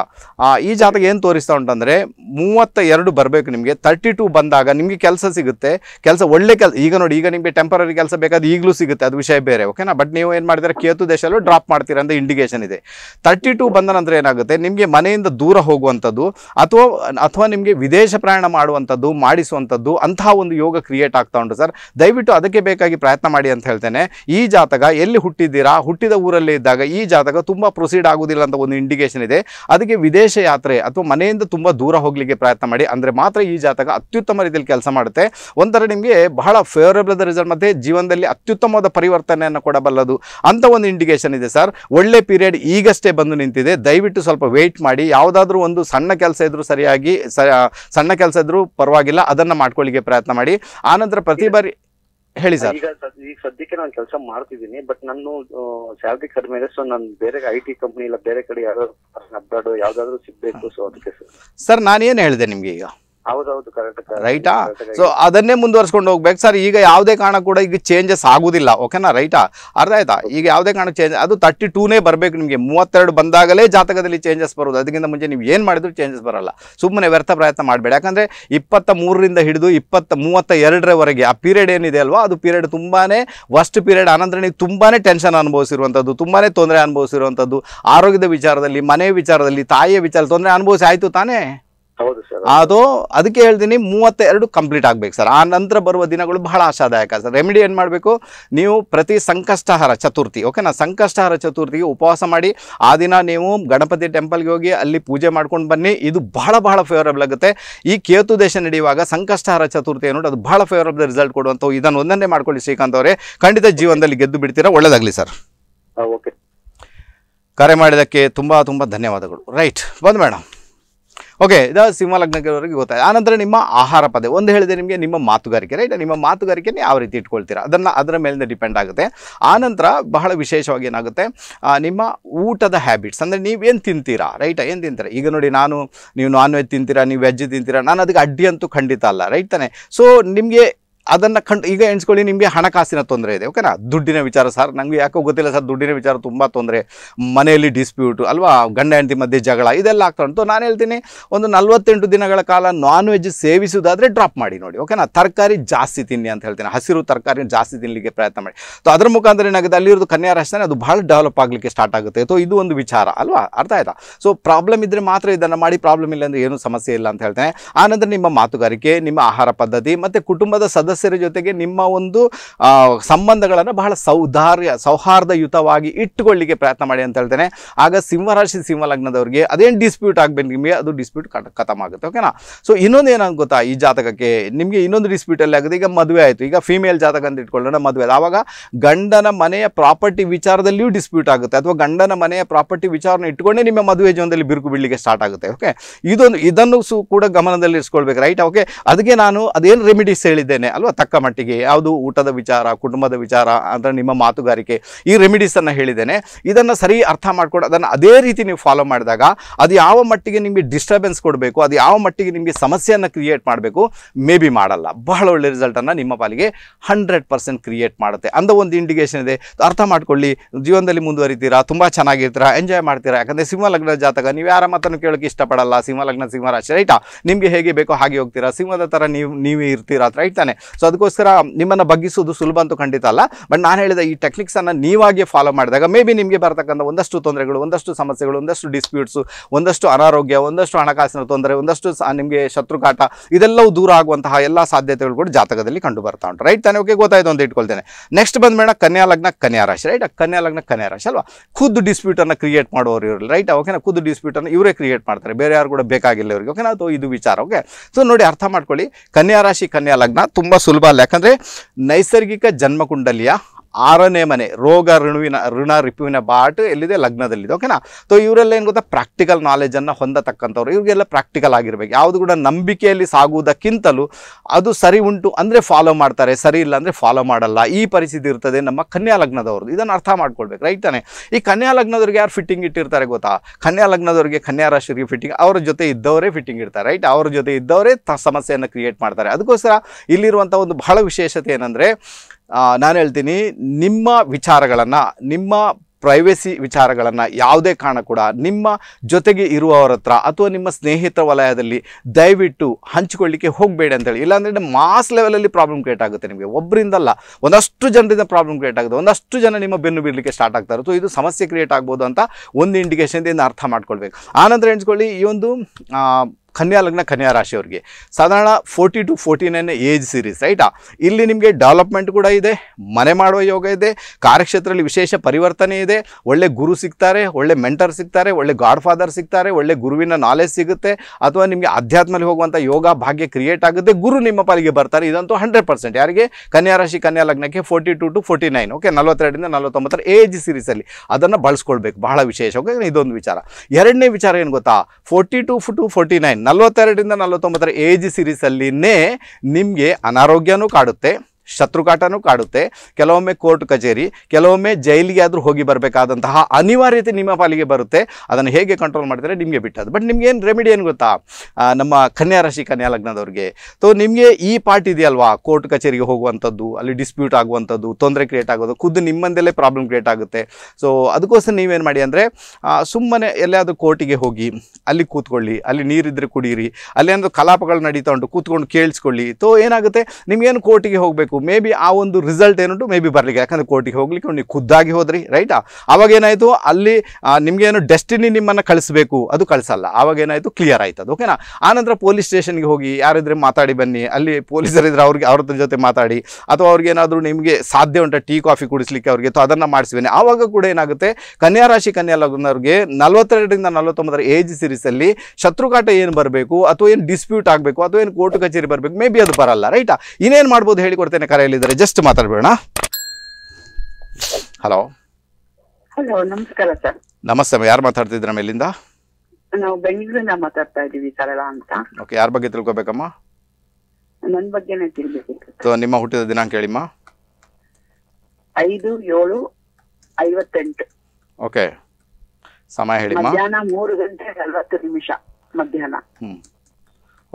[SPEAKER 1] ಈ ಜಾತಕ ಏನು ತೋರಿಸ್ತಾ ಉಂಟಂದರೆ ಮೂವತ್ತ ಎರಡು ಬರಬೇಕು ನಿಮಗೆ ತರ್ಟಿ ಟು ಬಂದಾಗ ನಿಮಗೆ ಕೆಲಸ ಸಿಗುತ್ತೆ ಕೆಲಸ ಒಳ್ಳೆ ಕೆಲಸ ಈಗ ನೋಡಿ ಈಗ ನಿಮಗೆ ಟೆಂಪರರಿ ಕೆಲಸ ಬೇಕಾದ್ರೆ ಈಗಲೂ ಸಿಗುತ್ತೆ ಅದು ವಿಷಯ ಬೇರೆ ಓಕೆನಾ ಬಟ್ ನೀವು ಏನು ಮಾಡಿದರೆ ಕೇತು ದೇಶಲ್ಲೂ ಡ್ರಾಪ್ ಮಾಡ್ತೀರ ಅಂತ ಇಂಡಿಕೇಶನ್ ಇದೆ ತರ್ಟಿ ಟು ಬಂದ ನಂತರ ಏನಾಗುತ್ತೆ ನಿಮಗೆ ಮನೆಯಿಂದ ದೂರ ಹೋಗುವಂಥದ್ದು ಅಥವಾ ಅಥವಾ ನಿಮಗೆ ವಿದೇಶ ಪ್ರಯಾಣ ಮಾಡುವಂಥದ್ದು ಮಾಡಿಸುವಂಥದ್ದು ಅಂತಹ ಒಂದು ಯೋಗ ಕ್ರಿಯೇಟ್ ಆಗ್ತಾ ಉಂಟು ಸರ್ ದಯವಿಟ್ಟು ಅದಕ್ಕೆ ಬೇಕಾಗಿ ಪ್ರಯತ್ನ ಮಾಡಿ ಅಂತ ಹೇಳ್ತೇನೆ ಈ ಜಾತಕ ಎಲ್ಲಿ ಹುಟ್ಟಿದ್ದೀರಾ ಹುಟ್ಟಿದ ಊರಲ್ಲೇ ಇದ್ದಾಗ ಈ ಜಾತಕ ತುಂಬ ಪ್ರೊಸೀಡ್ ಆಗೋದಿಲ್ಲ ಅಂತ ಒಂದು ಇಂಡಿಕೇಶನ್ ಇದೆ ಅದಕ್ಕೆ ವಿದೇಶ ಯಾತ್ರೆ ಅಥವಾ ಮನೆಯಿಂದ ತುಂಬ ದೂರ ಹೋಗಲಿಕ್ಕೆ ಪ್ರಯತ್ನ ಮಾಡಿ ಅಂದರೆ ಮಾತ್ರ ಈ ಜಾತಕ ಅತ್ಯುತ್ತಮ ರೀತಿಯಲ್ಲಿ ಕೆಲಸ ಮಾಡುತ್ತೆ ಒಂಥರ ನಿಮಗೆ ಬಹಳ ಫೇವರೇಬಲ್ ದ ರಿಸಲ್ಟ್ ಮತ್ತೆ ಜೀವನದಲ್ಲಿ ಅತ್ಯುತ್ತಮವಾದ ಪರಿವರ್ತನೆಯನ್ನು ಕೊಡಬಲ್ಲದು ಅಂತ ಒಂದು ಇಂಡಿಕೇಶನ್ ಇದೆ ಸರ್ ಒಳ್ಳೆ ಪೀರಿಯಡ್ ಈಗಷ್ಟೇ ಬಂದು ನಿಂತಿದೆ ದಯವಿಟ್ಟು ಸ್ವಲ್ಪ ವೆಯ್ಟ್ ಮಾಡಿ ಯಾವುದಾದ್ರೂ ಒಂದು ಸಣ್ಣ ಕೆಲಸ ಇದ್ರೂ ಸರಿಯಾಗಿ ಸಣ್ಣ ಕೆಲಸ ಇದ್ರೂ ಪರವಾಗಿಲ್ಲ ಅದನ್ನು ಮಾಡ್ಕೊಳ್ಳಿಕ್ಕೆ ಪ್ರಯತ್ನ ಮಾಡಿ ಆನಂತರ ಪ್ರತಿ ಬಾರಿ ಹೇಳಿ ಸರ್ ಈಗ
[SPEAKER 2] ಈಗ ಸದ್ಯಕ್ಕೆ ನಾನು ಕೆಲಸ ಮಾಡ್ತಿದ್ದೀನಿ ಬಟ್ ನಾನು ಸ್ಯಾಲ್ರಿ ಕಡಿಮೆ ಇದೆ ಸೊ ನಾನು ಬೇರೆ ಐ ಟಿ ಕಂಪ್ನಿ ಇಲ್ಲ ಬೇರೆ ಕಡೆ ಯಾವ್ದಾದ್ರು ಅಪ್ಡಾಡು ಯಾವ್ದಾದ್ರು ಸಿಗ್ಬೇಕು ಸೊ ಅದಕ್ಕೆ ಸರ್
[SPEAKER 1] ಸರ್ ನಾನೇನು ಹೇಳಿದೆ ನಿಮ್ಗೆ ಈಗ
[SPEAKER 2] ಹೌದೌದು ರೈಟಾ ಸೊ
[SPEAKER 1] ಅದನ್ನೇ ಮುಂದುವರ್ಸ್ಕೊಂಡು ಹೋಗ್ಬೇಕು ಸರ್ ಈಗ ಯಾವುದೇ ಕಾರಣ ಕೂಡ ಈಗ ಚೇಂಜಸ್ ಆಗುದಿಲ್ಲ ಓಕೆನಾ ರೈಟಾ ಅರ್ಧ ಆಯ್ತಾ ಈಗ ಯಾವುದೇ ಕಾರಣ ಚೇಂಜ್ ಅದು ತರ್ಟಿ ಟೂನೇ ಬರಬೇಕು ನಿಮಗೆ ಮೂವತ್ತೆರಡು ಬಂದಾಗಲೇ ಜಾತಕದಲ್ಲಿ ಚೇಂಜಸ್ ಬರುವುದು ಅದಕ್ಕಿಂತ ಮುಂಚೆ ನೀವು ಏನು ಮಾಡಿದ್ರು ಚೇಂಜಸ್ ಬರಲ್ಲ ಸುಮ್ಮನೆ ವ್ಯರ್ಥ ಪ್ರಯತ್ನ ಮಾಡಬೇಡ ಯಾಕಂದರೆ ಇಪ್ಪತ್ತ ಮೂರರಿಂದ ಹಿಡಿದು ಇಪ್ಪತ್ತ ಮೂವತ್ತ ಎರಡರವರೆಗೆ ಆ ಪೀರಿಯಡ್ ಏನಿದೆ ಅಲ್ವಾ ಅದು ಪೀರಿಯಡ್ ತುಂಬಾ ವರ್ಸ್ಟ್ ಪೀರಿಯಡ್ ಆನಂತರ ನೀವು ತುಂಬಾ ಟೆನ್ಷನ್ ಅನುಭವಿಸಿರುವಂಥದ್ದು ತುಂಬಾ ತೊಂದರೆ ಅನುಭವಿಸಿರುವಂಥದ್ದು ಆರೋಗ್ಯದ ವಿಚಾರದಲ್ಲಿ ಮನೆ ವಿಚಾರದಲ್ಲಿ ತಾಯಿಯ ವಿಚಾರ ತೊಂದರೆ ಅನುಭವಿಸಿ ಆಯಿತು ತಾನೇ ಅದು ಅದಕ್ಕೆ ಹೇಳ್ತೀನಿ ಮೂವತ್ತೆರಡು ಕಂಪ್ಲೀಟ್ ಆಗ್ಬೇಕು ಸರ್ ಆ ನಂತರ ಬರುವ ದಿನಗಳು ಬಹಳ ಆಶಾದಾಯಕ ಸರ್ ರೆಮಿಡಿ ಏನ್ ಮಾಡ್ಬೇಕು ನೀವು ಪ್ರತಿ ಸಂಕಷ್ಟಹಾರ ಚತುರ್ಥಿ ಓಕೆನಾ ಸಂಕಷ್ಟಹಾರ ಚತುರ್ಥಿಗೆ ಉಪವಾಸ ಮಾಡಿ ಆ ದಿನ ನೀವು ಗಣಪತಿ ಟೆಂಪಲ್ಗೆ ಹೋಗಿ ಅಲ್ಲಿ ಪೂಜೆ ಮಾಡ್ಕೊಂಡು ಬನ್ನಿ ಇದು ಬಹಳ ಬಹಳ ಫೇವರಬಲ್ ಆಗುತ್ತೆ ಈ ಕೇತು ದೇಶ ನಡೆಯುವಾಗ ಸಂಕಷ್ಟಹಾರ ಚತುರ್ಥಿ ಅನ್ನೋದು ಅದು ಬಹಳ ಫೇವರಬಲ್ ರಿಸಲ್ಟ್ ಕೊಡುವಂಥ ಇದನ್ನು ಒಂದನ್ನೇ ಮಾಡ್ಕೊಳ್ಳಿ ಶ್ರೀಕಾಂತ್ ಅವರೇ ಖಂಡಿತ ಜೀವನದಲ್ಲಿ ಗೆದ್ದು ಬಿಡ್ತೀರಾ ಒಳ್ಳೇದಾಗಲಿ ಸರ್ ಓಕೆ ಕರೆ ಮಾಡಿದ್ದಕ್ಕೆ ತುಂಬ ತುಂಬ ಧನ್ಯವಾದಗಳು ರೈಟ್ ಬಂದ್ ಮೇಡಮ್ ಓಕೆ ಇದು ಸಿಂಹ ಲಗ್ನಕ್ಕೆ ಗೊತ್ತಾಯ್ತು ಆನಂತರ ನಿಮ್ಮ ಆಹಾರ ಪದೇ ಒಂದು ಹೇಳಿದೆ ನಿಮಗೆ ನಿಮ್ಮ ಮಾತುಗಾರಿಕೆ ರೈಟ್ ನಿಮ್ಮ ಮಾತುಗಾರಿಕೆನೇ ಯಾವ ರೀತಿ ಇಟ್ಕೊಳ್ತೀರಾ ಅದನ್ನು ಅದರ ಮೇಲಿಂದ ಡಿಪೆಂಡ್ ಆಗುತ್ತೆ ಆನಂತರ ಬಹಳ ವಿಶೇಷವಾಗಿ ಏನಾಗುತ್ತೆ ನಿಮ್ಮ ಊಟದ ಹ್ಯಾಬಿಟ್ಸ್ ಅಂದರೆ ನೀವೇನು ತಿಂತೀರಾ ರೈಟ ಏನು ತಿಂತೀರಾ ಈಗ ನೋಡಿ ನಾನು ನೀವು ನಾನ್ ವೆಜ್ ತಿಂತೀರಾ ನೀವು ವೆಜ್ ತಿಂತೀರಾ ನಾನು ಅದಕ್ಕೆ ಅಡ್ಡಿ ಅಂತೂ ಖಂಡಿತ ಅಲ್ಲ ರೈಟ್ ತಾನೆ ಸೊ ನಿಮಗೆ ಅದನ್ನು ಕಂಡು ಈಗ ಎಣಿಸ್ಕೊಳ್ಳಿ ನಿಮಗೆ ಹಣಕಾಸಿನ ತೊಂದರೆ ಇದೆ ಓಕೆನಾ ದುಡ್ಡಿನ ವಿಚಾರ ಸರ್ ನನಗೆ ಯಾಕೋ ಗೊತ್ತಿಲ್ಲ ಸರ್ ದುಡ್ಡಿನ ವಿಚಾರ ತುಂಬ ತೊಂದರೆ ಮನೆಯಲ್ಲಿ ಡಿಸ್ಪ್ಯೂಟ್ ಅಲ್ವಾ ಗಂಡ ಹೆಂಡತಿ ಮಧ್ಯೆ ಜಗಳ ಇದೆಲ್ಲ ಆಗ್ತಾ ನಾನು ಹೇಳ್ತೀನಿ ಒಂದು ನಲವತ್ತೆಂಟು ದಿನಗಳ ಕಾಲ ನಾನ್ ವೆಜ್ ಸೇವಿಸುವುದಾದರೆ ಡ್ರಾಪ್ ಮಾಡಿ ನೋಡಿ ಓಕೆನಾ ತರಕಾರಿ ಜಾಸ್ತಿ ತಿನ್ನಿ ಅಂತ ಹೇಳ್ತೀನಿ ಹಸಿರು ತರಕಾರಿ ಜಾಸ್ತಿ ತಿನ್ನಲಿಕ್ಕೆ ಪ್ರಯತ್ನ ಮಾಡಿ ಸೊ ಅದರ ಮುಖಾಂತರ ಏನಾಗುತ್ತೆ ಅಲ್ಲಿರೋದು ಕನ್ಯಾ ರಾಶಿನೇ ಅದು ಭಾಳ ಡೆವಲಪ್ ಆಗಲಿಕ್ಕೆ ಸ್ಟಾರ್ಟ್ ಆಗುತ್ತೆ ಸೊ ಇದು ಒಂದು ವಿಚಾರ ಅಲ್ವಾ ಅರ್ಥ ಆಯ್ತಾ ಸೊ ಪ್ರಾಬ್ಲಮ್ ಇದ್ದರೆ ಮಾತ್ರ ಇದನ್ನು ಮಾಡಿ ಪ್ರಾಬ್ಲಮ್ ಇಲ್ಲ ಅಂದರೆ ಏನೂ ಸಮಸ್ಯೆ ಇಲ್ಲ ಅಂತ ಹೇಳ್ತೇನೆ ಆನಂತರ ನಿಮ್ಮ ಮಾತುಗಾರಿಕೆ ನಿಮ್ಮ ಆಹಾರ ಪದ್ಧತಿ ಮತ್ತು ಕುಟುಂಬದ ಸದಸ್ಯ ಸದಸ್ಯರ ಜೊತೆಗೆ ನಿಮ್ಮ ಒಂದು ಸಂಬಂಧಗಳನ್ನು ಬಹಳ ಸೌಧಾರ್ಯ ಸೌಹಾರ್ದಯುತವಾಗಿ ಇಟ್ಟುಕೊಳ್ಳಿಕ್ಕೆ ಪ್ರಯತ್ನ ಮಾಡಿ ಅಂತ ಹೇಳ್ತೇನೆ ಆಗ ಸಿಂಹರಾಶಿ ಸಿಂಹ ಲಗ್ನದವರಿಗೆ ಅದೇನು ಡಿಸ್ಪ್ಯೂಟ್ ಆಗಬೇಕು ನಿಮಗೆ ಅದು ಡಿಸ್ಪ್ಯೂಟ್ ಖತಮ್ ಆಗುತ್ತೆ ಓಕೆನಾ ಸೊ ಇನ್ನೊಂದು ಏನಂತ ಗೊತ್ತಾ ಈ ಜಾತಕಕ್ಕೆ ನಿಮಗೆ ಇನ್ನೊಂದು ಡಿಸ್ಪ್ಯೂಟಲ್ಲಿ ಆಗುತ್ತೆ ಈಗ ಮದುವೆ ಆಯಿತು ಈಗ ಫೀಮೇಲ್ ಜಾತಕ ಅಂತ ಇಟ್ಕೊಳ್ಳೋಣ ಮದುವೆ ಆವಾಗ ಗಂಡನ ಮನೆಯ ಪ್ರಾಪರ್ಟಿ ವಿಚಾರದಲ್ಲಿಯೂ ಡಿಸ್ಪ್ಯೂಟ್ ಆಗುತ್ತೆ ಅಥವಾ ಗಂಡನ ಮನೆಯ ಪ್ರಾಪರ್ಟಿ ವಿಚಾರನ ಇಟ್ಕೊಂಡೇ ನಿಮ್ಮ ಮದುವೆ ಜೀವನದಲ್ಲಿ ಬಿರುಕು ಬಿಡಲಿಕ್ಕೆ ಸ್ಟಾರ್ಟ್ ಆಗುತ್ತೆ ಓಕೆ ಇದೊಂದು ಇದನ್ನು ಕೂಡ ಗಮನದಲ್ಲಿ ಇರಿಸ್ಕೊಳ್ಬೇಕು ರೈಟ್ ಓಕೆ ಅದಕ್ಕೆ ನಾನು ಅದೇನು ರೆಮಿಡೀಸ್ ಹೇಳಿದ್ದೇನೆ ಅಲ್ವಾ ಅಲ್ವಾ ತಕ್ಕ ಮಟ್ಟಿಗೆ ಯಾವುದು ಊಟದ ವಿಚಾರ ಕುಟುಂಬದ ವಿಚಾರ ಅಂದರೆ ನಿಮ್ಮ ಮಾತುಗಾರಿಕೆ ಈ ರೆಮಿಡೀಸನ್ನು ಹೇಳಿದ್ದೇನೆ ಇದನ್ನು ಸರಿ ಅರ್ಥ ಮಾಡಿಕೊಂಡು ಅದನ್ನು ಅದೇ ರೀತಿ ನೀವು ಫಾಲೋ ಮಾಡಿದಾಗ ಅದು ಯಾವ ಮಟ್ಟಿಗೆ ನಿಮಗೆ ಡಿಸ್ಟರ್ಬೆನ್ಸ್ ಕೊಡಬೇಕು ಅದು ಯಾವ ಮಟ್ಟಿಗೆ ನಿಮಗೆ ಸಮಸ್ಯೆಯನ್ನು ಕ್ರಿಯೇಟ್ ಮಾಡಬೇಕು ಮೇ ಬಿ ಮಾಡಲ್ಲ ಬಹಳ ಒಳ್ಳೆ ರಿಸಲ್ಟನ್ನು ನಿಮ್ಮ ಪಾಲಿಗೆ ಹಂಡ್ರೆಡ್ ಪರ್ಸೆಂಟ್ ಕ್ರಿಯೇಟ್ ಮಾಡುತ್ತೆ ಅಂದ ಒಂದು ಇಂಡಿಕೇಶನ್ ಇದೆ ಅರ್ಥ ಮಾಡ್ಕೊಳ್ಳಿ ಜೀವನದಲ್ಲಿ ಮುಂದುವರಿತೀರಾ ತುಂಬ ಚೆನ್ನಾಗಿರ್ತೀರಾ ಎಂಜಾಯ್ ಮಾಡ್ತೀರಾ ಯಾಕಂದರೆ ಸಿಂಹ ಲಗ್ನ ಜಾತಕ ನೀವು ಯಾರ ಮಾತನ್ನು ಕೇಳೋಕ್ಕೆ ಇಷ್ಟಪಡಲ್ಲ ಸಿಂಹ ಲಗ್ನ ಸಿಂಹ ರಾಶಿ ರೈಟಾ ನಿಮಗೆ ಹೇಗೆ ಬೇಕೋ ಹಾಗೆ ಹೋಗ್ತೀರಾ ಸಿಂಹದ ಥರ ನೀವು ನೀವೇ ಇರ್ತೀರಾ ಅಂತ ರೈಟ್ ತಾನೆ ಸೊ ಅದಕ್ಕೋಸ್ಕರ ನಿಮ್ಮನ್ನು ಬಗ್ಗಿಸೋದು ಸುಲಭ ಅಂತೂ ಖಂಡಿತ ಅಲ್ಲ ಬಟ್ ನಾನು ಹೇಳಿದ ಈ ಟೆಕ್ನಿಕ್ಸನ್ನು ನೀವಾಗಿ ಫಾಲೋ ಮಾಡಿದಾಗ ಮೇ ಬಿ ನಿಮಗೆ ಬರತಕ್ಕಂಥ ಒಂದಷ್ಟು ತೊಂದರೆಗಳು ಒಂದಷ್ಟು ಸಮಸ್ಯೆಗಳು ಒಂದಷ್ಟು ಡಿಸ್ಪ್ಯೂಟ್ಸು ಒಂದಷ್ಟು ಅನಾರೋಗ್ಯ ಒಂದಷ್ಟು ಹಣಕಾಸಿನ ತೊಂದರೆ ಒಂದಷ್ಟು ನಿಮಗೆ ಶತ್ರುಕಾಟ ಇದೆಲ್ಲವೂ ದೂರ ಆಗುವಂತಹ ಎಲ್ಲ ಸಾಧ್ಯತೆಗಳು ಕೂಡ ಜಾತಕದಲ್ಲಿ ಕಂಡು ಬರ್ತಾ ಉಂಟು ರೈಟ್ ತಾನೇ ಓಕೆ ಗೊತ್ತಾಯ್ತು ಅಂತ ಇಟ್ಕೊಳ್ತೇನೆ ನೆಕ್ಸ್ಟ್ ಬಂದ ಮೇಡ ಕನ್ಯಾ ಲಗ್ನ ಕನ್ಯಾ ರಾಶಿ ರೈಟ್ ಕನ್ಯಾ ಲಗ್ನ ಕನ್ಯಾ ರಾಶಿ ಅಲ್ವಾ ಖುದ್ದು ಅನ್ನು ಕ್ರಿಯೇಟ್ ಮಾಡೋರು ಇವರು ರೈಟ್ ಓಕೆನಾ ಖುದ್ದು ಅನ್ನು ಇವರೇ ಕ್ರಿಯೇಟ್ ಮಾಡ್ತಾರೆ ಬೇರೆ ಯಾರು ಕೂಡ ಬೇಕಾಗಿಲ್ಲ ಇವರಿಗೆ ಓಕೆನಾ ಅದು ಇದು ವಿಚಾರ ಓಕೆ ಸೊ ನೋಡಿ ಅರ್ಥ ಮಾಡ್ಕೊಳ್ಳಿ ಕನ್ಯಾ ರಾಶಿ ಕನ್ಯಾ ಲಗ್ನ ತುಂಬ ಸುಲಭ ಅಲ್ಲ ಯಾಕಂದರೆ ನೈಸರ್ಗಿಕ ಜನ್ಮಕುಂಡಲಿಯ ಆರನೇ ಮನೆ ರೋಗ ಋಣುವಿನ ಋಣ ರಿಪುವಿನ ಬಾಟ್ ಎಲ್ಲಿದೆ ಲಗ್ನದಲ್ಲಿದೆ ಓಕೆನಾ ಸೊ ಇವರೆಲ್ಲ ಏನು ಗೊತ್ತಾ ಪ್ರಾಕ್ಟಿಕಲ್ ನಾಲೆಜನ್ನು ಹೊಂದತಕ್ಕಂಥವ್ರು ಇವರಿಗೆಲ್ಲ ಪ್ರಾಕ್ಟಿಕಲ್ ಆಗಿರಬೇಕು ಯಾವುದು ಕೂಡ ನಂಬಿಕೆಯಲ್ಲಿ ಸಾಗುವುದಕ್ಕಿಂತಲೂ ಅದು ಸರಿ ಉಂಟು ಅಂದರೆ ಫಾಲೋ ಮಾಡ್ತಾರೆ ಸರಿ ಇಲ್ಲ ಅಂದರೆ ಫಾಲೋ ಮಾಡಲ್ಲ ಈ ಪರಿಸ್ಥಿತಿ ಇರ್ತದೆ ನಮ್ಮ ಕನ್ಯಾ ಲಗ್ನದವ್ರದ್ದು ಇದನ್ನು ಅರ್ಥ ಮಾಡ್ಕೊಳ್ಬೇಕು ರೈಟ್ ತಾನೆ ಈ ಕನ್ಯಾ ಲಗ್ನದವ್ರಿಗೆ ಯಾರು ಫಿಟ್ಟಿಂಗ್ ಇಟ್ಟಿರ್ತಾರೆ ಗೊತ್ತಾ ಕನ್ಯಾ ಲಗ್ನದವ್ರಿಗೆ ಕನ್ಯಾ ರಾಶಿಗೆ ಫಿಟ್ಟಿಂಗ್ ಅವರ ಜೊತೆ ಇದ್ದವರೇ ಫಿಟ್ಟಿಂಗ್ ಇರ್ತಾರೆ ರೈಟ್ ಅವ್ರ ಜೊತೆ ಇದ್ದವರೇ ತ ಸಮಸ್ಯೆಯನ್ನು ಕ್ರಿಯೇಟ್ ಮಾಡ್ತಾರೆ ಅದಕ್ಕೋಸ್ಕರ ಇಲ್ಲಿರುವಂಥ ಒಂದು ಬಹಳ ವಿಶೇಷತೆ ಏನಂದರೆ ನಾನು ಹೇಳ್ತೀನಿ ನಿಮ್ಮ ವಿಚಾರಗಳನ್ನು ನಿಮ್ಮ ಪ್ರೈವೇಸಿ ವಿಚಾರಗಳನ್ನು ಯಾವುದೇ ಕಾರಣ ಕೂಡ ನಿಮ್ಮ ಜೊತೆಗೆ ಇರುವವರ ಹತ್ರ ಅಥವಾ ನಿಮ್ಮ ಸ್ನೇಹಿತರ ವಲಯದಲ್ಲಿ ದಯವಿಟ್ಟು ಹಂಚಿಕೊಳ್ಳಿಕ್ಕೆ ಹೋಗಬೇಡಿ ಅಂತೇಳಿ ಇಲ್ಲಾಂದರೆ ಮಾಸ್ ಲೆವೆಲಲ್ಲಿ ಪ್ರಾಬ್ಲಮ್ ಕ್ರಿಯೇಟ್ ಆಗುತ್ತೆ ನಿಮಗೆ ಒಬ್ಬರಿಂದಲ್ಲ ಒಂದಷ್ಟು ಜನರಿಂದ ಪ್ರಾಬ್ಲಮ್ ಕ್ರಿಯೇಟ್ ಆಗುತ್ತೆ ಒಂದಷ್ಟು ಜನ ನಿಮ್ಮ ಬೆನ್ನು ಬಿಡಲಿಕ್ಕೆ ಸ್ಟಾರ್ಟ್ ಆಗ್ತಾರೆ ಸೊ ಇದು ಸಮಸ್ಯೆ ಕ್ರಿಯೇಟ್ ಆಗ್ಬೋದು ಅಂತ ಒಂದು ಇಂಡಿಕೇಷನ್ದಿಂದ ಅರ್ಥ ಮಾಡ್ಕೊಳ್ಬೇಕು ಆನಂತರ ಎಣಿಸ್ಕೊಳ್ಳಿ ಈ ಒಂದು ಕನ್ಯಾ ಲಗ್ನ ಕನ್ಯಾ ರಾಶಿಯವ್ರಿಗೆ ಸಾಧಾರಣ forty two forty nine age series ರೈಟಾ ಇಲ್ಲಿ ನಿಮಗೆ ಡೆವಲಪ್ಮೆಂಟ್ ಕೂಡ ಇದೆ ಮನೆ ಮಾಡುವ ಯೋಗ ಇದೆ ಕಾರ್ಯಕ್ಷೇತ್ರದಲ್ಲಿ ವಿಶೇಷ ಪರಿವರ್ತನೆ ಇದೆ ಒಳ್ಳೆ ಗುರು ಸಿಗ್ತಾರೆ ಒಳ್ಳೆ ಮೆಂಟರ್ ಸಿಗ್ತಾರೆ ಒಳ್ಳೆ ಗಾಡ್ ಫಾದರ್ ಸಿಗ್ತಾರೆ ಒಳ್ಳೆ ಗುರುವಿನ ನಾಲೆಜ್ ಸಿಗುತ್ತೆ ಅಥವಾ ನಿಮಗೆ ಅಧ್ಯಾತ್ಮಲ್ಲಿ ಹೋಗುವಂಥ ಯೋಗ ಭಾಗ್ಯ ಕ್ರಿಯೇಟ್ ಆಗುತ್ತೆ ಗುರು ನಿಮ್ಮ ಪಾಲಿಗೆ ಬರ್ತಾರೆ ಇದಂತೂ ಹಂಡ್ರೆಡ್ ಪರ್ಸೆಂಟ್ ಯಾರಿಗೆ ಕನ್ಯಾ ರಾಶಿ ಕನ್ಯಾ ಲಗ್ನಕ್ಕೆ forty two to forty nine okay ನಲವತ್ತೆರಡಿಂದ ನಲವತ್ತೊಂಬತ್ತರ ಏಜ್ ಸೀರೀಸಲ್ಲಿ ಅದನ್ನು ಬಳಸ್ಕೊಳ್ಬೇಕು ಬಹಳ ವಿಶೇಷ ಓಕೆ ಇದೊಂದು ವಿಚಾರ ಎರಡನೇ ವಿಚಾರ ಏನು ಗೊತ್ತಾ forty two to forty nine ನಲ್ವತ್ತೆರಡರಿಂದ ನಲವತ್ತೊಂಬತ್ತರ ಏಜ್ ಸಿರೀಸಲ್ಲಿನೇ ನಿಮಗೆ ಅನಾರೋಗ್ಯನೂ ಕಾಡುತ್ತೆ ಶತ್ರುಕಾಟನೂ ಕಾಡುತ್ತೆ ಕೆಲವೊಮ್ಮೆ ಕೋರ್ಟ್ ಕಚೇರಿ ಕೆಲವೊಮ್ಮೆ ಜೈಲಿಗೆ ಆದರೂ ಹೋಗಿ ಬರಬೇಕಾದಂತಹ ಅನಿವಾರ್ಯತೆ ನಿಮ್ಮ ಪಾಲಿಗೆ ಬರುತ್ತೆ ಅದನ್ನು ಹೇಗೆ ಕಂಟ್ರೋಲ್ ಮಾಡಿದರೆ ನಿಮಗೆ ಬಿಟ್ಟದು ಬಟ್ ನಿಮ್ಗೆ ಏನು ರೆಮಿಡಿ ಏನು ಗೊತ್ತಾ ನಮ್ಮ ಕನ್ಯಾ ರಾಶಿ ಕನ್ಯಾ ಲಗ್ನದವ್ರಿಗೆ ಸೊ ನಿಮಗೆ ಈ ಪಾರ್ಟ್ ಇದೆಯಲ್ವಾ ಕೋರ್ಟ್ ಕಚೇರಿಗೆ ಹೋಗುವಂಥದ್ದು ಅಲ್ಲಿ ಡಿಸ್ಪ್ಯೂಟ್ ಆಗುವಂಥದ್ದು ತೊಂದರೆ ಕ್ರಿಯೇಟ್ ಆಗೋದು ಖುದ್ದು ನಿಮ್ಮಂದಲ್ಲೇ ಪ್ರಾಬ್ಲಮ್ ಕ್ರಿಯೇಟ್ ಆಗುತ್ತೆ ಸೊ ಅದಕ್ಕೋಸ್ಕರ ನೀವೇನು ಮಾಡಿ ಅಂದರೆ ಸುಮ್ಮನೆ ಎಲ್ಲಾದರೂ ಕೋರ್ಟಿಗೆ ಹೋಗಿ ಅಲ್ಲಿ ಕೂತ್ಕೊಳ್ಳಿ ಅಲ್ಲಿ ನೀರಿದ್ದರೆ ಕುಡಿಯಿರಿ ಅಲ್ಲಿ ಕಲಾಪಗಳು ನಡೀತಾ ಉಂಟು ಕೂತ್ಕೊಂಡು ಕೇಳಿಸ್ಕೊಳ್ಳಿ ತೋ ಏನಾಗುತ್ತೆ ನಿಮಗೇನು ಕೋರ್ಟಿಗೆ ಹೋಗಬೇಕು ಬರಬೇಕು ಮೇ ಬಿ ಆ ಒಂದು ರಿಸಲ್ಟ್ ಏನುಂಟು ಮೇ ಬಿ ಬರಲಿಕ್ಕೆ ಯಾಕಂದರೆ ಕೋರ್ಟಿಗೆ ಹೋಗಲಿಕ್ಕೆ ನೀವು ಖುದ್ದಾಗಿ ಹೋದ್ರಿ ರೈಟಾ ಏನಾಯ್ತು ಅಲ್ಲಿ ನಿಮಗೇನು ಡೆಸ್ಟಿನಿ ನಿಮ್ಮನ್ನು ಕಳಿಸಬೇಕು ಅದು ಕಳಿಸಲ್ಲ ಆವಾಗೇನಾಯಿತು ಕ್ಲಿಯರ್ ಅದು ಓಕೆನಾ ಆನಂತರ ಪೊಲೀಸ್ ಸ್ಟೇಷನ್ಗೆ ಹೋಗಿ ಯಾರಿದ್ರೆ ಮಾತಾಡಿ ಬನ್ನಿ ಅಲ್ಲಿ ಪೊಲೀಸರಿದ್ರೆ ಅವ್ರಿಗೆ ಅವ್ರ ಜೊತೆ ಮಾತಾಡಿ ಅಥವಾ ಏನಾದರೂ ನಿಮಗೆ ಸಾಧ್ಯ ಉಂಟು ಟೀ ಕಾಫಿ ಕುಡಿಸ್ಲಿಕ್ಕೆ ಅವ್ರಿಗೆ ಅಥವಾ ಅದನ್ನು ಮಾಡಿಸ್ಬೇನೆ ಆವಾಗ ಕೂಡ ಏನಾಗುತ್ತೆ ಕನ್ಯಾ ರಾಶಿ ಕನ್ಯಾ ಲಗ್ನವ್ರಿಗೆ ನಲವತ್ತೆರಡರಿಂದ ನಲವತ್ತೊಂಬತ್ತರ ಏಜ್ ಸಿರೀಸಲ್ಲಿ ಶತ್ರುಕಾಟ ಏನು ಬರಬೇಕು ಅಥವಾ ಏನು ಡಿಸ್ಪ್ಯೂಟ್ ಆಗಬೇಕು ಅಥವಾ ಏನು ಕೋರ್ಟ್ ಕಚೇರಿ ಬರಬೇಕು ಮೇ ಬಿ ಅದು ಬರಲ್ಲ ರೈಟಾ ಇನ್ನೇನು ಮಾಡ್ಬೋದು ಹೇಳಿಕೊಡ್ತೇನೆ ಮಾತಿನ ಕರೆಯಲ್ಲಿದ್ದಾರೆ ಜಸ್ಟ್ ಮಾತಾಡ್ಬೇಡ ಹಲೋ
[SPEAKER 3] ಹಲೋ ನಮಸ್ಕಾರ ಸರ್
[SPEAKER 1] ನಮಸ್ತೆ ಯಾರು ಮಾತಾಡ್ತಿದ್ರ ಮೇಲಿಂದ
[SPEAKER 3] ನಾವು ಬೆಂಗಳೂರಿಂದ ಮಾತಾಡ್ತಾ ಇದೀವಿ ಸರಳ ಅಂತ
[SPEAKER 1] ಓಕೆ ಯಾರ ಬಗ್ಗೆ ತಿಳ್ಕೊಬೇಕಮ್ಮ
[SPEAKER 3] ನನ್ನ ಬಗ್ಗೆನೇ ತಿಳ್ಬೇಕು
[SPEAKER 1] ಸೊ ನಿಮ್ಮ ಹುಟ್ಟಿದ ದಿನಾಂಕ ಹೇಳಿಮ್ಮ
[SPEAKER 3] ಐದು ಏಳು ಐವತ್ತೆಂಟು
[SPEAKER 1] ಓಕೆ ಸಮಯ ಹೇಳಿ ಮಧ್ಯಾಹ್ನ
[SPEAKER 3] ಮೂರು ಗಂಟೆ ನಲ್ವತ್ತು ನಿಮಿಷ ಮಧ್ಯಾಹ್ನ
[SPEAKER 1] ಹ್ಮ್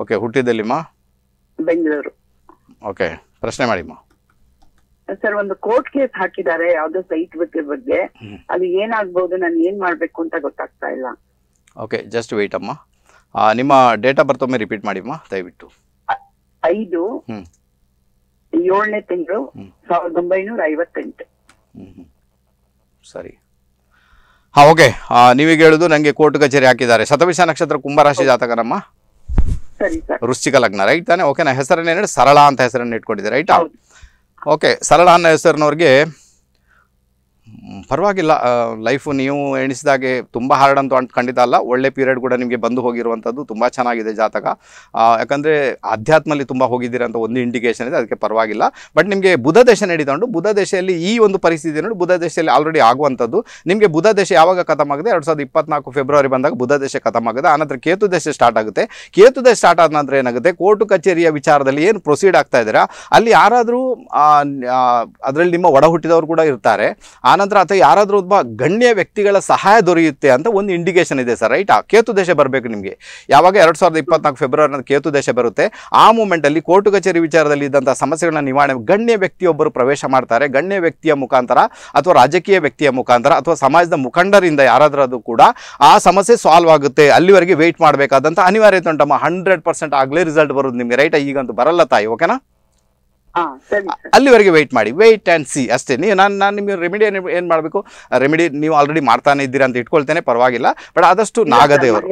[SPEAKER 1] ಓಕೆ ಹುಟ್ಟಿದಲ್ಲಿಮ್ಮ ಬೆಂಗಳೂರು ಓಕೆ ಪ್ರಶ್ನೆ ಮಾಡಿಮ್ಮ
[SPEAKER 3] ಸರ್ ಒಂದು ಕೋರ್ಟ್ ಕೇಸ್ ಹಾಕಿದ್ದಾರೆ ಯಾವ್ದೋ ಸೈಟ್ ಬಗ್ಗೆ ಅದು ಏನಾಗ್ಬೋದು ನಾನು ಏನ್ ಮಾಡ್ಬೇಕು ಅಂತ ಗೊತ್ತಾಗ್ತಾ ಇಲ್ಲ
[SPEAKER 1] ಓಕೆ ಜಸ್ಟ್ ವೇಟ್ ಅಮ್ಮ ನಿಮ್ಮ ಡೇಟ್ ಆಫ್ ಬರ್ತ್ ಒಮ್ಮೆ ರಿಪೀಟ್ ಮಾಡಿಮ್ಮ ದಯವಿಟ್ಟು
[SPEAKER 3] ಐದು ಏಳನೇ ತಿಂಗಳು ಸಾವಿರದ ಒಂಬೈನೂರ ಐವತ್ತೆಂಟು
[SPEAKER 1] ಸರಿ ಹಾಂ ಓಕೆ ನೀವೀಗ ಹೇಳೋದು ನನಗೆ ಕೋರ್ಟ್ ಕಚೇರಿ ಹಾಕಿದ್ದಾರೆ ಸತವಿಷ ನಕ್ಷತ್ರ ಕುಂಭರಾಶಿ ಜಾತಕನಮ್ಮ ವೃಶ್ಚಿಕ ಲಗ್ನ ರೈಟ್ ತಾನೆ ಓಕೆ ನಾ ಹೆಸರನ್ನೇ ಸರಳ ಅಂತ ಹೆಸರನ್ನ ಇಟ್ಕೊಂಡಿದ್ದೆ ರೈಟ್ ಓಕೆ ಸರಳ ಅನ್ನೋ ಹೆಸರಿನವ್ರಿಗೆ ಪರವಾಗಿಲ್ಲ ಲೈಫು ನೀವು ಎಣಿಸಿದಾಗೆ ತುಂಬ ಹಾರ್ಡ್ ಅಂತ ಖಂಡಿತ ಅಲ್ಲ ಒಳ್ಳೆ ಪೀರಿಯಡ್ ಕೂಡ ನಿಮಗೆ ಬಂದು ಹೋಗಿರುವಂಥದ್ದು ತುಂಬ ಚೆನ್ನಾಗಿದೆ ಜಾತಕ ಯಾಕಂದರೆ ಆಧ್ಯಾತ್ಮಲ್ಲಿ ತುಂಬ ಹೋಗಿದ್ದೀರ ಅಂತ ಒಂದು ಇಂಡಿಕೇಷನ್ ಇದೆ ಅದಕ್ಕೆ ಪರವಾಗಿಲ್ಲ ಬಟ್ ನಿಮಗೆ ಬುಧ ದೇಶ ನಡೀತಾ ಬುಧ ದೇಶದಲ್ಲಿ ಈ ಒಂದು ಪರಿಸ್ಥಿತಿ ನೋಡಿ ಬುಧ ದೇಶದಲ್ಲಿ ಆಲ್ರೆಡಿ ಆಗುವಂಥದ್ದು ನಿಮಗೆ ಬುಧ ದೇಶ ಯಾವಾಗ ಖತಮ್ ಆಗಿದೆ ಎರಡು ಸಾವಿರದ ಇಪ್ಪತ್ನಾಲ್ಕು ಫೆಬ್ರವರಿ ಬಂದಾಗ ಬುಧ ದೇಶ ಖತಮ್ ಆಗಿದೆ ಆನಂತರ ಕೇತು ದೇಶ ಸ್ಟಾರ್ಟ್ ಆಗುತ್ತೆ ಕೇತು ದೇಶ ಸ್ಟಾರ್ಟ್ ಆದ ನಂತರ ಏನಾಗುತ್ತೆ ಕೋರ್ಟು ಕಚೇರಿಯ ವಿಚಾರದಲ್ಲಿ ಏನು ಪ್ರೊಸೀಡ್ ಆಗ್ತಾ ಇದ್ದೀರಾ ಅಲ್ಲಿ ಯಾರಾದರೂ ಅದರಲ್ಲಿ ನಿಮ್ಮ ಒಡ ಹುಟ್ಟಿದವರು ಕೂಡ ಇರ್ತಾರೆ ಆನಂತರ ಅಥವಾ ಯಾರಾದರೂ ಒಬ್ಬ ಗಣ್ಯ ವ್ಯಕ್ತಿಗಳ ಸಹಾಯ ದೊರೆಯುತ್ತೆ ಅಂತ ಒಂದು ಇಂಡಿಕೇಶನ್ ಇದೆ ಸರ್ ರೈಟ್ ಆ ಕೇತು ದೇಶ ಬರಬೇಕು ನಿಮಗೆ ಯಾವಾಗ ಎರಡು ಸಾವಿರದ ಇಪ್ಪತ್ನಾಲ್ಕು ಫೆಬ್ರವರಿನ ಕೇತು ದೇಶ ಬರುತ್ತೆ ಆ ಮೂಮೆಂಟಲ್ಲಿ ಕೋರ್ಟು ಕಚೇರಿ ವಿಚಾರದಲ್ಲಿ ಇದ್ದಂಥ ಸಮಸ್ಯೆಗಳನ್ನ ನಿವಾರಣೆ ಗಣ್ಯ ವ್ಯಕ್ತಿಯೊಬ್ಬರು ಪ್ರವೇಶ ಮಾಡ್ತಾರೆ ಗಣ್ಯ ವ್ಯಕ್ತಿಯ ಮುಖಾಂತರ ಅಥವಾ ರಾಜಕೀಯ ವ್ಯಕ್ತಿಯ ಮುಖಾಂತರ ಅಥವಾ ಸಮಾಜದ ಮುಖಂಡರಿಂದ ಯಾರಾದರೂ ಕೂಡ ಆ ಸಮಸ್ಯೆ ಸಾಲ್ವ್ ಆಗುತ್ತೆ ಅಲ್ಲಿವರೆಗೆ ವೆಯ್ಟ್ ಮಾಡಬೇಕಾದಂಥ ಅನಿವಾರ್ಯತೆ ಉಂಟಮ್ಮ ಹಂಡ್ರೆಡ್ ಪರ್ಸೆಂಟ್ ಆಗಲೇ ರಿಸಲ್ಟ್ ಬರೋದು ನಿಮಗೆ ರೈಟ್ ಈಗಂತೂ ಬರಲ್ಲ ತಾಯಿ ಓಕೆನಾ ಅಲ್ಲಿವರೆಗೆ ವೆಯ್ಟ್ ಮಾಡಿ ವೆಯ್ಟ್ ಆ್ಯಂಡ್ ಸಿ ಅಷ್ಟೇ ನೀವು ನಾನು ನಾನು ನಿಮಗೆ ರೆಮಿಡಿ ಏನು ಮಾಡಬೇಕು ರೆಮಿಡಿ ನೀವು ಆಲ್ರೆಡಿ ಮಾಡ್ತಾನೆ ಇದ್ದೀರಾ ಅಂತ ಇಟ್ಕೊಳ್ತೇನೆ ಪರವಾಗಿಲ್ಲ ಬಟ್ ಆದಷ್ಟು ನಾಗದೇವರು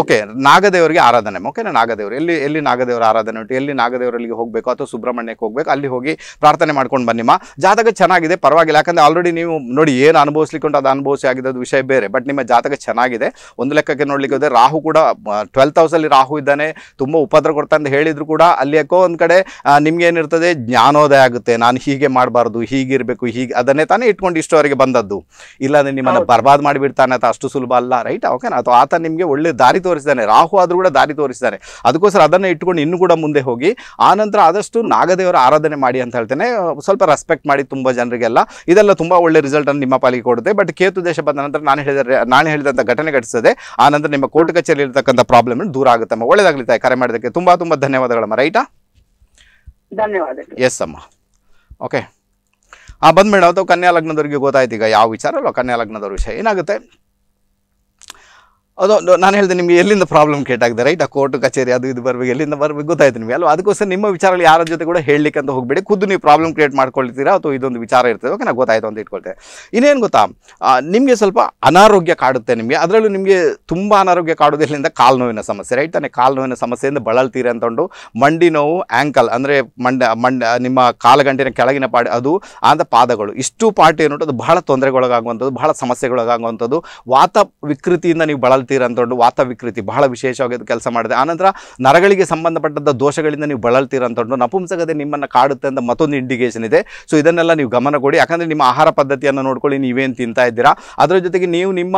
[SPEAKER 1] ಓಕೆ ನಾಗದೇವರಿಗೆ ಆರಾಧನೆ ಓಕೆನಾ ನಾಗದೇವರು ಎಲ್ಲಿ ಎಲ್ಲಿ ನಾಗದೇವರ ಆರಾಧನೆ ಉಂಟು ಎಲ್ಲಿ ನಾಗದೇವರಲ್ಲಿ ಹೋಗಬೇಕು ಅಥವಾ ಸುಬ್ರಹ್ಮಣ್ಯಕ್ಕೆ ಹೋಗಬೇಕು ಅಲ್ಲಿ ಹೋಗಿ ಪ್ರಾರ್ಥನೆ ಮಾಡ್ಕೊಂಡು ಬನ್ನಿಮ್ಮ ಜಾತಕ ಚೆನ್ನಾಗಿದೆ ಪರವಾಗಿಲ್ಲ ಯಾಕಂದರೆ ಆಲ್ರೆಡಿ ನೀವು ನೋಡಿ ಏನು ಉಂಟು ಅದು ಅನುಭವಿಸಿ ಆಗಿದ್ದು ವಿಷಯ ಬೇರೆ ಬಟ್ ನಿಮ್ಮ ಜಾತಕ ಚೆನ್ನಾಗಿದೆ ಒಂದು ಲೆಕ್ಕಕ್ಕೆ ನೋಡ್ಲಿಕ್ಕೆ ಹೋದರೆ ರಾಹು ಕೂಡ ಟ್ವೆಲ್ತ್ ಹೌಸಲ್ಲಿ ರಾಹು ಇದ್ದಾನೆ ತುಂಬ ಉಪದ್ರ ಕೊಡ್ತಾ ಅಂತ ಹೇಳಿದ್ರು ಕೂಡ ಅಲ್ಲಿ ಯಾಕೋ ಒಂದು ಕಡೆ ನಿಮಗೇನಿರ್ತದೆ ಜ್ಞಾನೋದಯ ಆಗುತ್ತೆ ನಾನು ಹೀಗೆ ಮಾಡಬಾರ್ದು ಹೀಗಿರಬೇಕು ಹೀಗೆ ಅದನ್ನೇ ತಾನೇ ಇಟ್ಕೊಂಡು ಇಷ್ಟೋವರೆಗೆ ಬಂದದ್ದು ಇಲ್ಲಾಂದ್ರೆ ನಿಮ್ಮನ್ನು ಬರ್ಬಾದ್ ಮಾಡಿಬಿಡ್ತಾನೆ ಅಥವಾ ಅಷ್ಟು ಸುಲಭ ಅಲ್ಲ ರೈಟ್ ಓಕೆನಾ ಅಥವಾ ಆತ ನಿಮಗೆ ಒಳ್ಳೆ ದಾರಿ ತೋರಿಸಿದ್ದಾನೆ ರಾಹು ಆದರೂ ಕೂಡ ದಾರಿ ತೋರಿಸಿದ್ದಾನೆ ಅದಕ್ಕೋಸ್ಕರ ಅದನ್ನು ಇಟ್ಕೊಂಡು ಇನ್ನೂ ಕೂಡ ಮುಂದೆ ಹೋಗಿ ಆನಂತರ ಆದಷ್ಟು ನಾಗದೇವರ ಆರಾಧನೆ ಮಾಡಿ ಅಂತ ಹೇಳ್ತೇನೆ ಸ್ವಲ್ಪ ರೆಸ್ಪೆಕ್ಟ್ ಮಾಡಿ ತುಂಬ ಜನರಿಗೆಲ್ಲ ಇದೆಲ್ಲ ತುಂಬ ಒಳ್ಳೆ ಅನ್ನು ನಿಮ್ಮ ಪಾಲಿಗೆ ಕೊಡುತ್ತೆ ಬಟ್ ಕೇತು ದೇಶ ಬಂದ ನಂತರ ನಾನು ಹೇಳಿದ ನಾನು ಹೇಳಿದಂಥ ಘಟನೆ ಆ ಆನಂತರ ನಿಮ್ಮ ಕೋರ್ಟ್ ಕಚೇರಿ ಇರತಕ್ಕಂಥ ಪ್ರಾಬ್ಲಮ್ ದೂರ ಆಗುತ್ತಮ್ಮ ಒಳ್ಳೆದಾಗಲಿ ಕರೆ ಮಾಡೋದಕ್ಕೆ ತುಂಬ ತುಂಬ ಧನ್ಯವಾದಗಳಮ್ಮ ರೈಟಾ ಧನ್ಯವಾದ ಎಸ್ ಅಮ್ಮ ಓಕೆ ಹಾಂ ಬಂದ್ಮೇಲೆ ಅದು ಕನ್ಯಾ ಲಗ್ನದವ್ರಿಗೆ ಗೊತ್ತಾಯ್ತು ಈಗ ಯಾವ ವಿಚಾರ ಅಲ್ವಾ ಕನ್ಯಾ ಲಗ್ನದವ್ರ ವಿಷಯ ಏನಾಗುತ್ತೆ ಅದು ನಾನು ಹೇಳಿದೆ ನಿಮಗೆ ಎಲ್ಲಿಂದ ಪ್ರಾಬ್ಲಮ್ ಆಗಿದೆ ರೈಟ್ ಆ ಕೋರ್ಟ್ ಕಚೇರಿ ಅದು ಇದು ಬರಬೇಕು ಎಲ್ಲಿಂದ ಬರಬೇಕು ಗೊತ್ತಾಯ್ತು ನಿಮಗೆ ಅಲ್ವಾ ಅದಕ್ಕೋಸ್ಕರ ನಿಮ್ಮ ವಿಚಾರಗಳು ಯಾರ ಜೊತೆ ಕೂಡ ಹೇಳಲಿಕ್ಕೆ ಅಂತ ಹೋಗಬೇಡಿ ಖುದ್ದು ನೀವು ಪ್ರಾಬ್ಲಮ್ ಕ್ರಿಯೇಟ್ ಮಾಡ್ಕೊಳ್ತೀರಾ ಅಥವಾ ಇದೊಂದು ವಿಚಾರ ಇರ್ತದೆ ಓಕೆ ನಾವು ಗೊತ್ತಾಯ್ತು ಅಂತ ಇಟ್ಕೊಳ್ತೇವೆ ಇನ್ನೇನು ಗೊತ್ತಾ ನಿಮಗೆ ಸ್ವಲ್ಪ ಅನಾರೋಗ್ಯ ಕಾಡುತ್ತೆ ನಿಮಗೆ ಅದರಲ್ಲೂ ನಿಮಗೆ ತುಂಬ ಅನಾರೋಗ್ಯ ಕಾಡೋದು ಕಾಲು ನೋವಿನ ಸಮಸ್ಯೆ ರೈಟ್ ತಾನೆ ಕಾಲು ನೋವಿನ ಸಮಸ್ಯೆಯಿಂದ ಬಳಲ್ತೀರಿ ಅಂತಂದು ಮಂಡಿ ನೋವು ಆ್ಯಂಕಲ್ ಅಂದರೆ ಮಂಡ ಮಂಡ ನಿಮ್ಮ ಕಾಲುಗಂಟಿನ ಕೆಳಗಿನ ಪಾಡಿ ಅದು ಆದ ಪಾದಗಳು ಇಷ್ಟು ಪಾರ್ಟಿ ಏನು ಅದು ಬಹಳ ತೊಂದರೆಗೊಳಗಾಗುವಂಥದ್ದು ಬಹಳ ಸಮಸ್ಯೆಗೊಳಗಾಗುವಂಥದ್ದು ವಾತ ವಿಕೃತಿಯಿಂದ ನೀವು ಬಳಲ್ತೀರಿ ಮಾಡ್ತೀರ ಅಂತ ವಾತ ವಿಕೃತಿ ಬಹಳ ವಿಶೇಷವಾಗಿ ಕೆಲಸ ಮಾಡಿದೆ ಆನಂತರ ನರಗಳಿಗೆ ಸಂಬಂಧಪಟ್ಟಂಥ ದೋಷಗಳಿಂದ ನೀವು ಬಳಲ್ತೀರ ಒಂದು ನಪುಂಸಕತೆ ನಿಮ್ಮನ್ನು ಕಾಡುತ್ತೆ ಅಂತ ಮತ್ತೊಂದು ಇಂಡಿಕೇಷನ್ ಇದೆ ಸೊ ಇದನ್ನೆಲ್ಲ ನೀವು ಗಮನ ಕೊಡಿ ಯಾಕಂದರೆ ನಿಮ್ಮ ಆಹಾರ ಪದ್ಧತಿಯನ್ನು ನೋಡ್ಕೊಳ್ಳಿ ನೀವೇನು ತಿಂತಾ ಇದ್ದೀರಾ ಅದರ ಜೊತೆಗೆ ನೀವು ನಿಮ್ಮ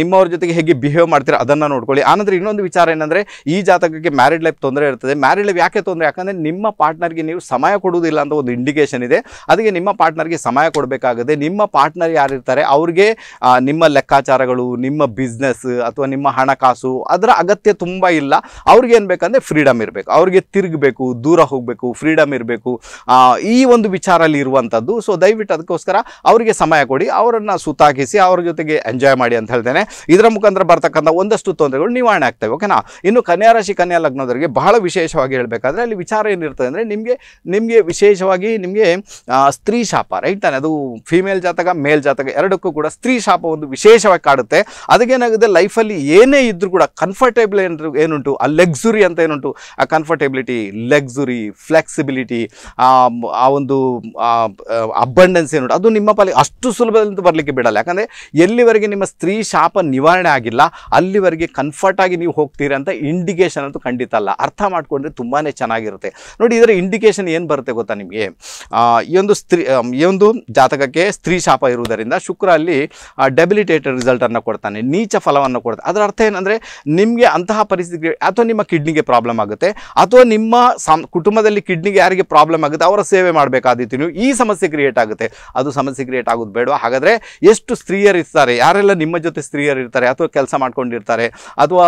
[SPEAKER 1] ನಿಮ್ಮವ್ರ ಜೊತೆಗೆ ಹೇಗೆ ಬಿಹೇವ್ ಮಾಡ್ತೀರಾ ಅದನ್ನು ನೋಡ್ಕೊಳ್ಳಿ ಆನಂತರ ಇನ್ನೊಂದು ವಿಚಾರ ಏನಂದರೆ ಈ ಜಾತಕಕ್ಕೆ ಮ್ಯಾರಿಡ್ ಲೈಫ್ ತೊಂದರೆ ಇರ್ತದೆ ಮ್ಯಾರಿಡ್ ಲೈಫ್ ಯಾಕೆ ತೊಂದರೆ ಯಾಕಂದರೆ ನಿಮ್ಮ ಪಾರ್ಟ್ನರ್ಗೆ ನೀವು ಸಮಯ ಕೊಡುವುದಿಲ್ಲ ಅಂತ ಒಂದು ಇಂಡಿಕೇಷನ್ ಇದೆ ಅದಕ್ಕೆ ನಿಮ್ಮ ಪಾರ್ಟ್ನರ್ಗೆ ಸಮಯ ಕೊಡಬೇಕಾಗದೆ ನಿಮ್ಮ ಪಾರ್ಟ್ನರ್ ಯಾರಿರ್ತಾರೆ ಅವ್ರಿಗೆ ನಿಮ್ಮ ಲೆಕ್ಕಾಚಾರಗಳು ನಿಮ್ಮ ಬಿಸ್ನೆಸ್ ಅಥವಾ ಅಥವಾ ನಿಮ್ಮ ಹಣಕಾಸು ಅದರ ಅಗತ್ಯ ತುಂಬ ಇಲ್ಲ ಅವ್ರಿಗೆ ಏನು ಬೇಕಂದರೆ ಫ್ರೀಡಮ್ ಇರಬೇಕು ಅವ್ರಿಗೆ ತಿರುಗಬೇಕು ದೂರ ಹೋಗಬೇಕು ಫ್ರೀಡಮ್ ಇರಬೇಕು ಈ ಒಂದು ವಿಚಾರಲ್ಲಿ ಇರುವಂಥದ್ದು ಸೊ ದಯವಿಟ್ಟು ಅದಕ್ಕೋಸ್ಕರ ಅವರಿಗೆ ಸಮಯ ಕೊಡಿ ಅವರನ್ನು ಸುತ್ತಾಕಿಸಿ ಅವ್ರ ಜೊತೆಗೆ ಎಂಜಾಯ್ ಮಾಡಿ ಅಂತ ಹೇಳ್ತೇನೆ ಇದರ ಮುಖಾಂತರ ಬರ್ತಕ್ಕಂಥ ಒಂದಷ್ಟು ತೊಂದರೆಗಳು ನಿವಾರಣೆ ಆಗ್ತವೆ ಓಕೆನಾ ಇನ್ನು ಕನ್ಯಾ ರಾಶಿ ಕನ್ಯಾ ಲಗ್ನದವರಿಗೆ ಬಹಳ ವಿಶೇಷವಾಗಿ ಹೇಳಬೇಕಾದ್ರೆ ಅಲ್ಲಿ ವಿಚಾರ ಏನಿರ್ತದೆ ಅಂದರೆ ನಿಮಗೆ ನಿಮಗೆ ವಿಶೇಷವಾಗಿ ನಿಮಗೆ ಸ್ತ್ರೀ ಶಾಪ ರೈಟ್ ತಾನೆ ಅದು ಫಿಮೇಲ್ ಜಾತಕ ಮೇಲ್ ಜಾತಕ ಎರಡಕ್ಕೂ ಕೂಡ ಸ್ತ್ರೀ ಶಾಪ ಒಂದು ವಿಶೇಷವಾಗಿ ಕಾಡುತ್ತೆ ಅದಕ್ಕೇನಾಗುತ್ತೆ ಲೈಫಲ್ಲಿ ಅಲ್ಲಿ ಏನೇ ಇದ್ರೂ ಕೂಡ ಕಂಫರ್ಟೇಬಲ್ ಏನು ಏನುಂಟು ಆ ಲೆಗ್ಸುರಿ ಅಂತ ಏನುಂಟು ಆ ಕಂಫರ್ಟೇಬಿಲಿಟಿ ಲೆಗ್ಸುರಿ ಫ್ಲೆಕ್ಸಿಬಿಲಿಟಿ ಆ ಒಂದು ಅಬ್ಬಂಡೆನ್ಸ್ ಏನುಂಟು ಅದು ನಿಮ್ಮ ಪಾಲಿ ಅಷ್ಟು ಸುಲಭದಿಂದ ಬರಲಿಕ್ಕೆ ಬಿಡಲ್ಲ ಯಾಕಂದರೆ ಎಲ್ಲಿವರೆಗೆ ನಿಮ್ಮ ಸ್ತ್ರೀ ಶಾಪ ನಿವಾರಣೆ ಆಗಿಲ್ಲ ಅಲ್ಲಿವರೆಗೆ ಕಂಫರ್ಟಾಗಿ ನೀವು ಹೋಗ್ತೀರಿ ಅಂತ ಇಂಡಿಕೇಷನ್ ಅಂತೂ ಖಂಡಿತ ಅಲ್ಲ ಅರ್ಥ ಮಾಡಿಕೊಂಡ್ರೆ ತುಂಬಾ ಚೆನ್ನಾಗಿರುತ್ತೆ ನೋಡಿ ಇದರ ಇಂಡಿಕೇಷನ್ ಏನು ಬರುತ್ತೆ ಗೊತ್ತಾ ನಿಮಗೆ ಈ ಒಂದು ಸ್ತ್ರೀ ಈ ಒಂದು ಜಾತಕಕ್ಕೆ ಸ್ತ್ರೀ ಶಾಪ ಇರುವುದರಿಂದ ಶುಕ್ರ ಅಲ್ಲಿ ಡೆಬಿಲಿಟೇಟೆಡ್ ರಿಸಲ್ಟನ್ನು ಕೊಡ್ತಾನೆ ನೀಚ ಫಲವನ್ನು ಕೊಡ್ತಾನೆ ಆಗುತ್ತೆ ಅದರ ಅರ್ಥ ಏನಂದರೆ ನಿಮಗೆ ಅಂತಹ ಪರಿಸ್ಥಿತಿ ಅಥವಾ ನಿಮ್ಮ ಕಿಡ್ನಿಗೆ ಪ್ರಾಬ್ಲಮ್ ಆಗುತ್ತೆ ಅಥವಾ ನಿಮ್ಮ ಕುಟುಂಬದಲ್ಲಿ ಕಿಡ್ನಿಗೆ ಯಾರಿಗೆ ಪ್ರಾಬ್ಲಮ್ ಆಗುತ್ತೆ ಅವರ ಸೇವೆ ಮಾಡಬೇಕಾದಿತ್ತು ನೀವು ಈ ಸಮಸ್ಯೆ ಕ್ರಿಯೇಟ್ ಆಗುತ್ತೆ ಅದು ಸಮಸ್ಯೆ ಕ್ರಿಯೇಟ್ ಆಗೋದು ಬೇಡವಾ ಹಾಗಾದರೆ ಎಷ್ಟು ಸ್ತ್ರೀಯರು ಇರ್ತಾರೆ ಯಾರೆಲ್ಲ ನಿಮ್ಮ ಜೊತೆ ಸ್ತ್ರೀಯರು ಇರ್ತಾರೆ ಅಥವಾ ಕೆಲಸ ಮಾಡ್ಕೊಂಡಿರ್ತಾರೆ ಅಥವಾ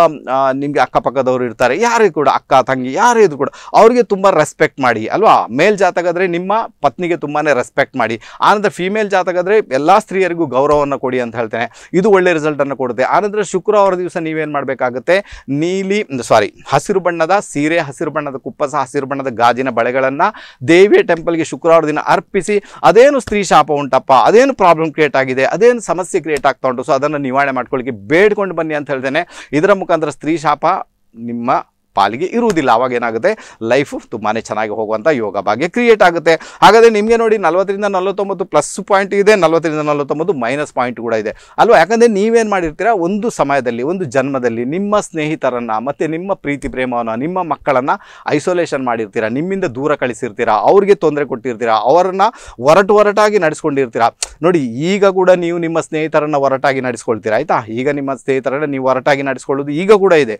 [SPEAKER 1] ನಿಮಗೆ ಅಕ್ಕಪಕ್ಕದವರು ಇರ್ತಾರೆ ಯಾರೇ ಕೂಡ ಅಕ್ಕ ತಂಗಿ ಯಾರೇ ಕೂಡ ಅವರಿಗೆ ತುಂಬ ರೆಸ್ಪೆಕ್ಟ್ ಮಾಡಿ ಅಲ್ವಾ ಮೇಲ್ ಜಾತಕಾದರೆ ನಿಮ್ಮ ಪತ್ನಿಗೆ ತುಂಬಾ ರೆಸ್ಪೆಕ್ಟ್ ಮಾಡಿ ಆನಂತರ ಫೀಮೇಲ್ ಜಾತಕಾದರೆ ಎಲ್ಲ ಸ್ತ್ರೀಯರಿಗೂ ಗೌರವವನ್ನು ಕೊಡಿ ಅಂತ ಹೇಳ್ತೇನೆ ಇದು ಒಳ್ಳೆ ರಿಸಲ್ಟನ್ನು ಕೊಡುತ್ತೆ ಆನಂತರ ಶುಕ್ರವಾರ ದಿವಸ ನೀವೇನು ಮಾಡಬೇಕಾಗುತ್ತೆ ನೀಲಿ ಸಾರಿ ಹಸಿರು ಬಣ್ಣದ ಸೀರೆ ಹಸಿರು ಬಣ್ಣದ ಕುಪ್ಪಸ ಹಸಿರು ಬಣ್ಣದ ಗಾಜಿನ ಬಳೆಗಳನ್ನು ದೇವಿಯ ಟೆಂಪಲ್ಗೆ ಶುಕ್ರವಾರ ದಿನ ಅರ್ಪಿಸಿ ಅದೇನು ಸ್ತ್ರೀ ಶಾಪ ಉಂಟಪ್ಪ ಅದೇನು ಪ್ರಾಬ್ಲಮ್ ಕ್ರಿಯೇಟ್ ಆಗಿದೆ ಅದೇನು ಸಮಸ್ಯೆ ಕ್ರಿಯೇಟ್ ಆಗ್ತಾ ಉಂಟು ಸೊ ಅದನ್ನು ನಿವಾರಣೆ ಮಾಡ್ಕೊಳ್ಳಿಕ್ಕೆ ಬೇಡ್ಕೊಂಡು ಬನ್ನಿ ಅಂತ ಹೇಳ್ತೇನೆ ಇದರ ಮುಖಾಂತರ ಸ್ತ್ರೀ ಶಾಪ ನಿಮ್ಮ ಪಾಲಿಗೆ ಇರುವುದಿಲ್ಲ ಅವಾಗ ಏನಾಗುತ್ತೆ ಲೈಫು ತುಂಬಾ ಚೆನ್ನಾಗಿ ಹೋಗುವಂಥ ಯೋಗ ಭಾಗ್ಯ ಕ್ರಿಯೇಟ್ ಆಗುತ್ತೆ ಹಾಗಾದರೆ ನಿಮಗೆ ನೋಡಿ ನಲವತ್ತರಿಂದ ನಲವತ್ತೊಂಬತ್ತು ಪ್ಲಸ್ ಪಾಯಿಂಟ್ ಇದೆ ನಲವತ್ತರಿಂದ ನಲವತ್ತೊಂಬತ್ತು ಮೈನಸ್ ಪಾಯಿಂಟ್ ಕೂಡ ಇದೆ ಅಲ್ವಾ ಯಾಕಂದರೆ ನೀವೇನು ಮಾಡಿರ್ತೀರಾ ಒಂದು ಸಮಯದಲ್ಲಿ ಒಂದು ಜನ್ಮದಲ್ಲಿ ನಿಮ್ಮ ಸ್ನೇಹಿತರನ್ನು ಮತ್ತು ನಿಮ್ಮ ಪ್ರೀತಿ ಪ್ರೇಮವನ್ನು ನಿಮ್ಮ ಮಕ್ಕಳನ್ನು ಐಸೋಲೇಷನ್ ಮಾಡಿರ್ತೀರಾ ನಿಮ್ಮಿಂದ ದೂರ ಕಳಿಸಿರ್ತೀರಾ ಅವ್ರಿಗೆ ತೊಂದರೆ ಕೊಟ್ಟಿರ್ತೀರಾ ಅವರನ್ನು ಒರಟು ಹೊರಟಾಗಿ ನಡೆಸ್ಕೊಂಡಿರ್ತೀರಾ ನೋಡಿ ಈಗ ಕೂಡ ನೀವು ನಿಮ್ಮ ಸ್ನೇಹಿತರನ್ನು ಹೊರಟಾಗಿ ನಡೆಸ್ಕೊಳ್ತೀರಾ ಆಯಿತಾ ಈಗ ನಿಮ್ಮ ಸ್ನೇಹಿತರನ್ನು ನೀವು ಹೊರಟಾಗಿ ನಡೆಸ್ಕೊಳ್ಳೋದು ಈಗ ಕೂಡ ಇದೆ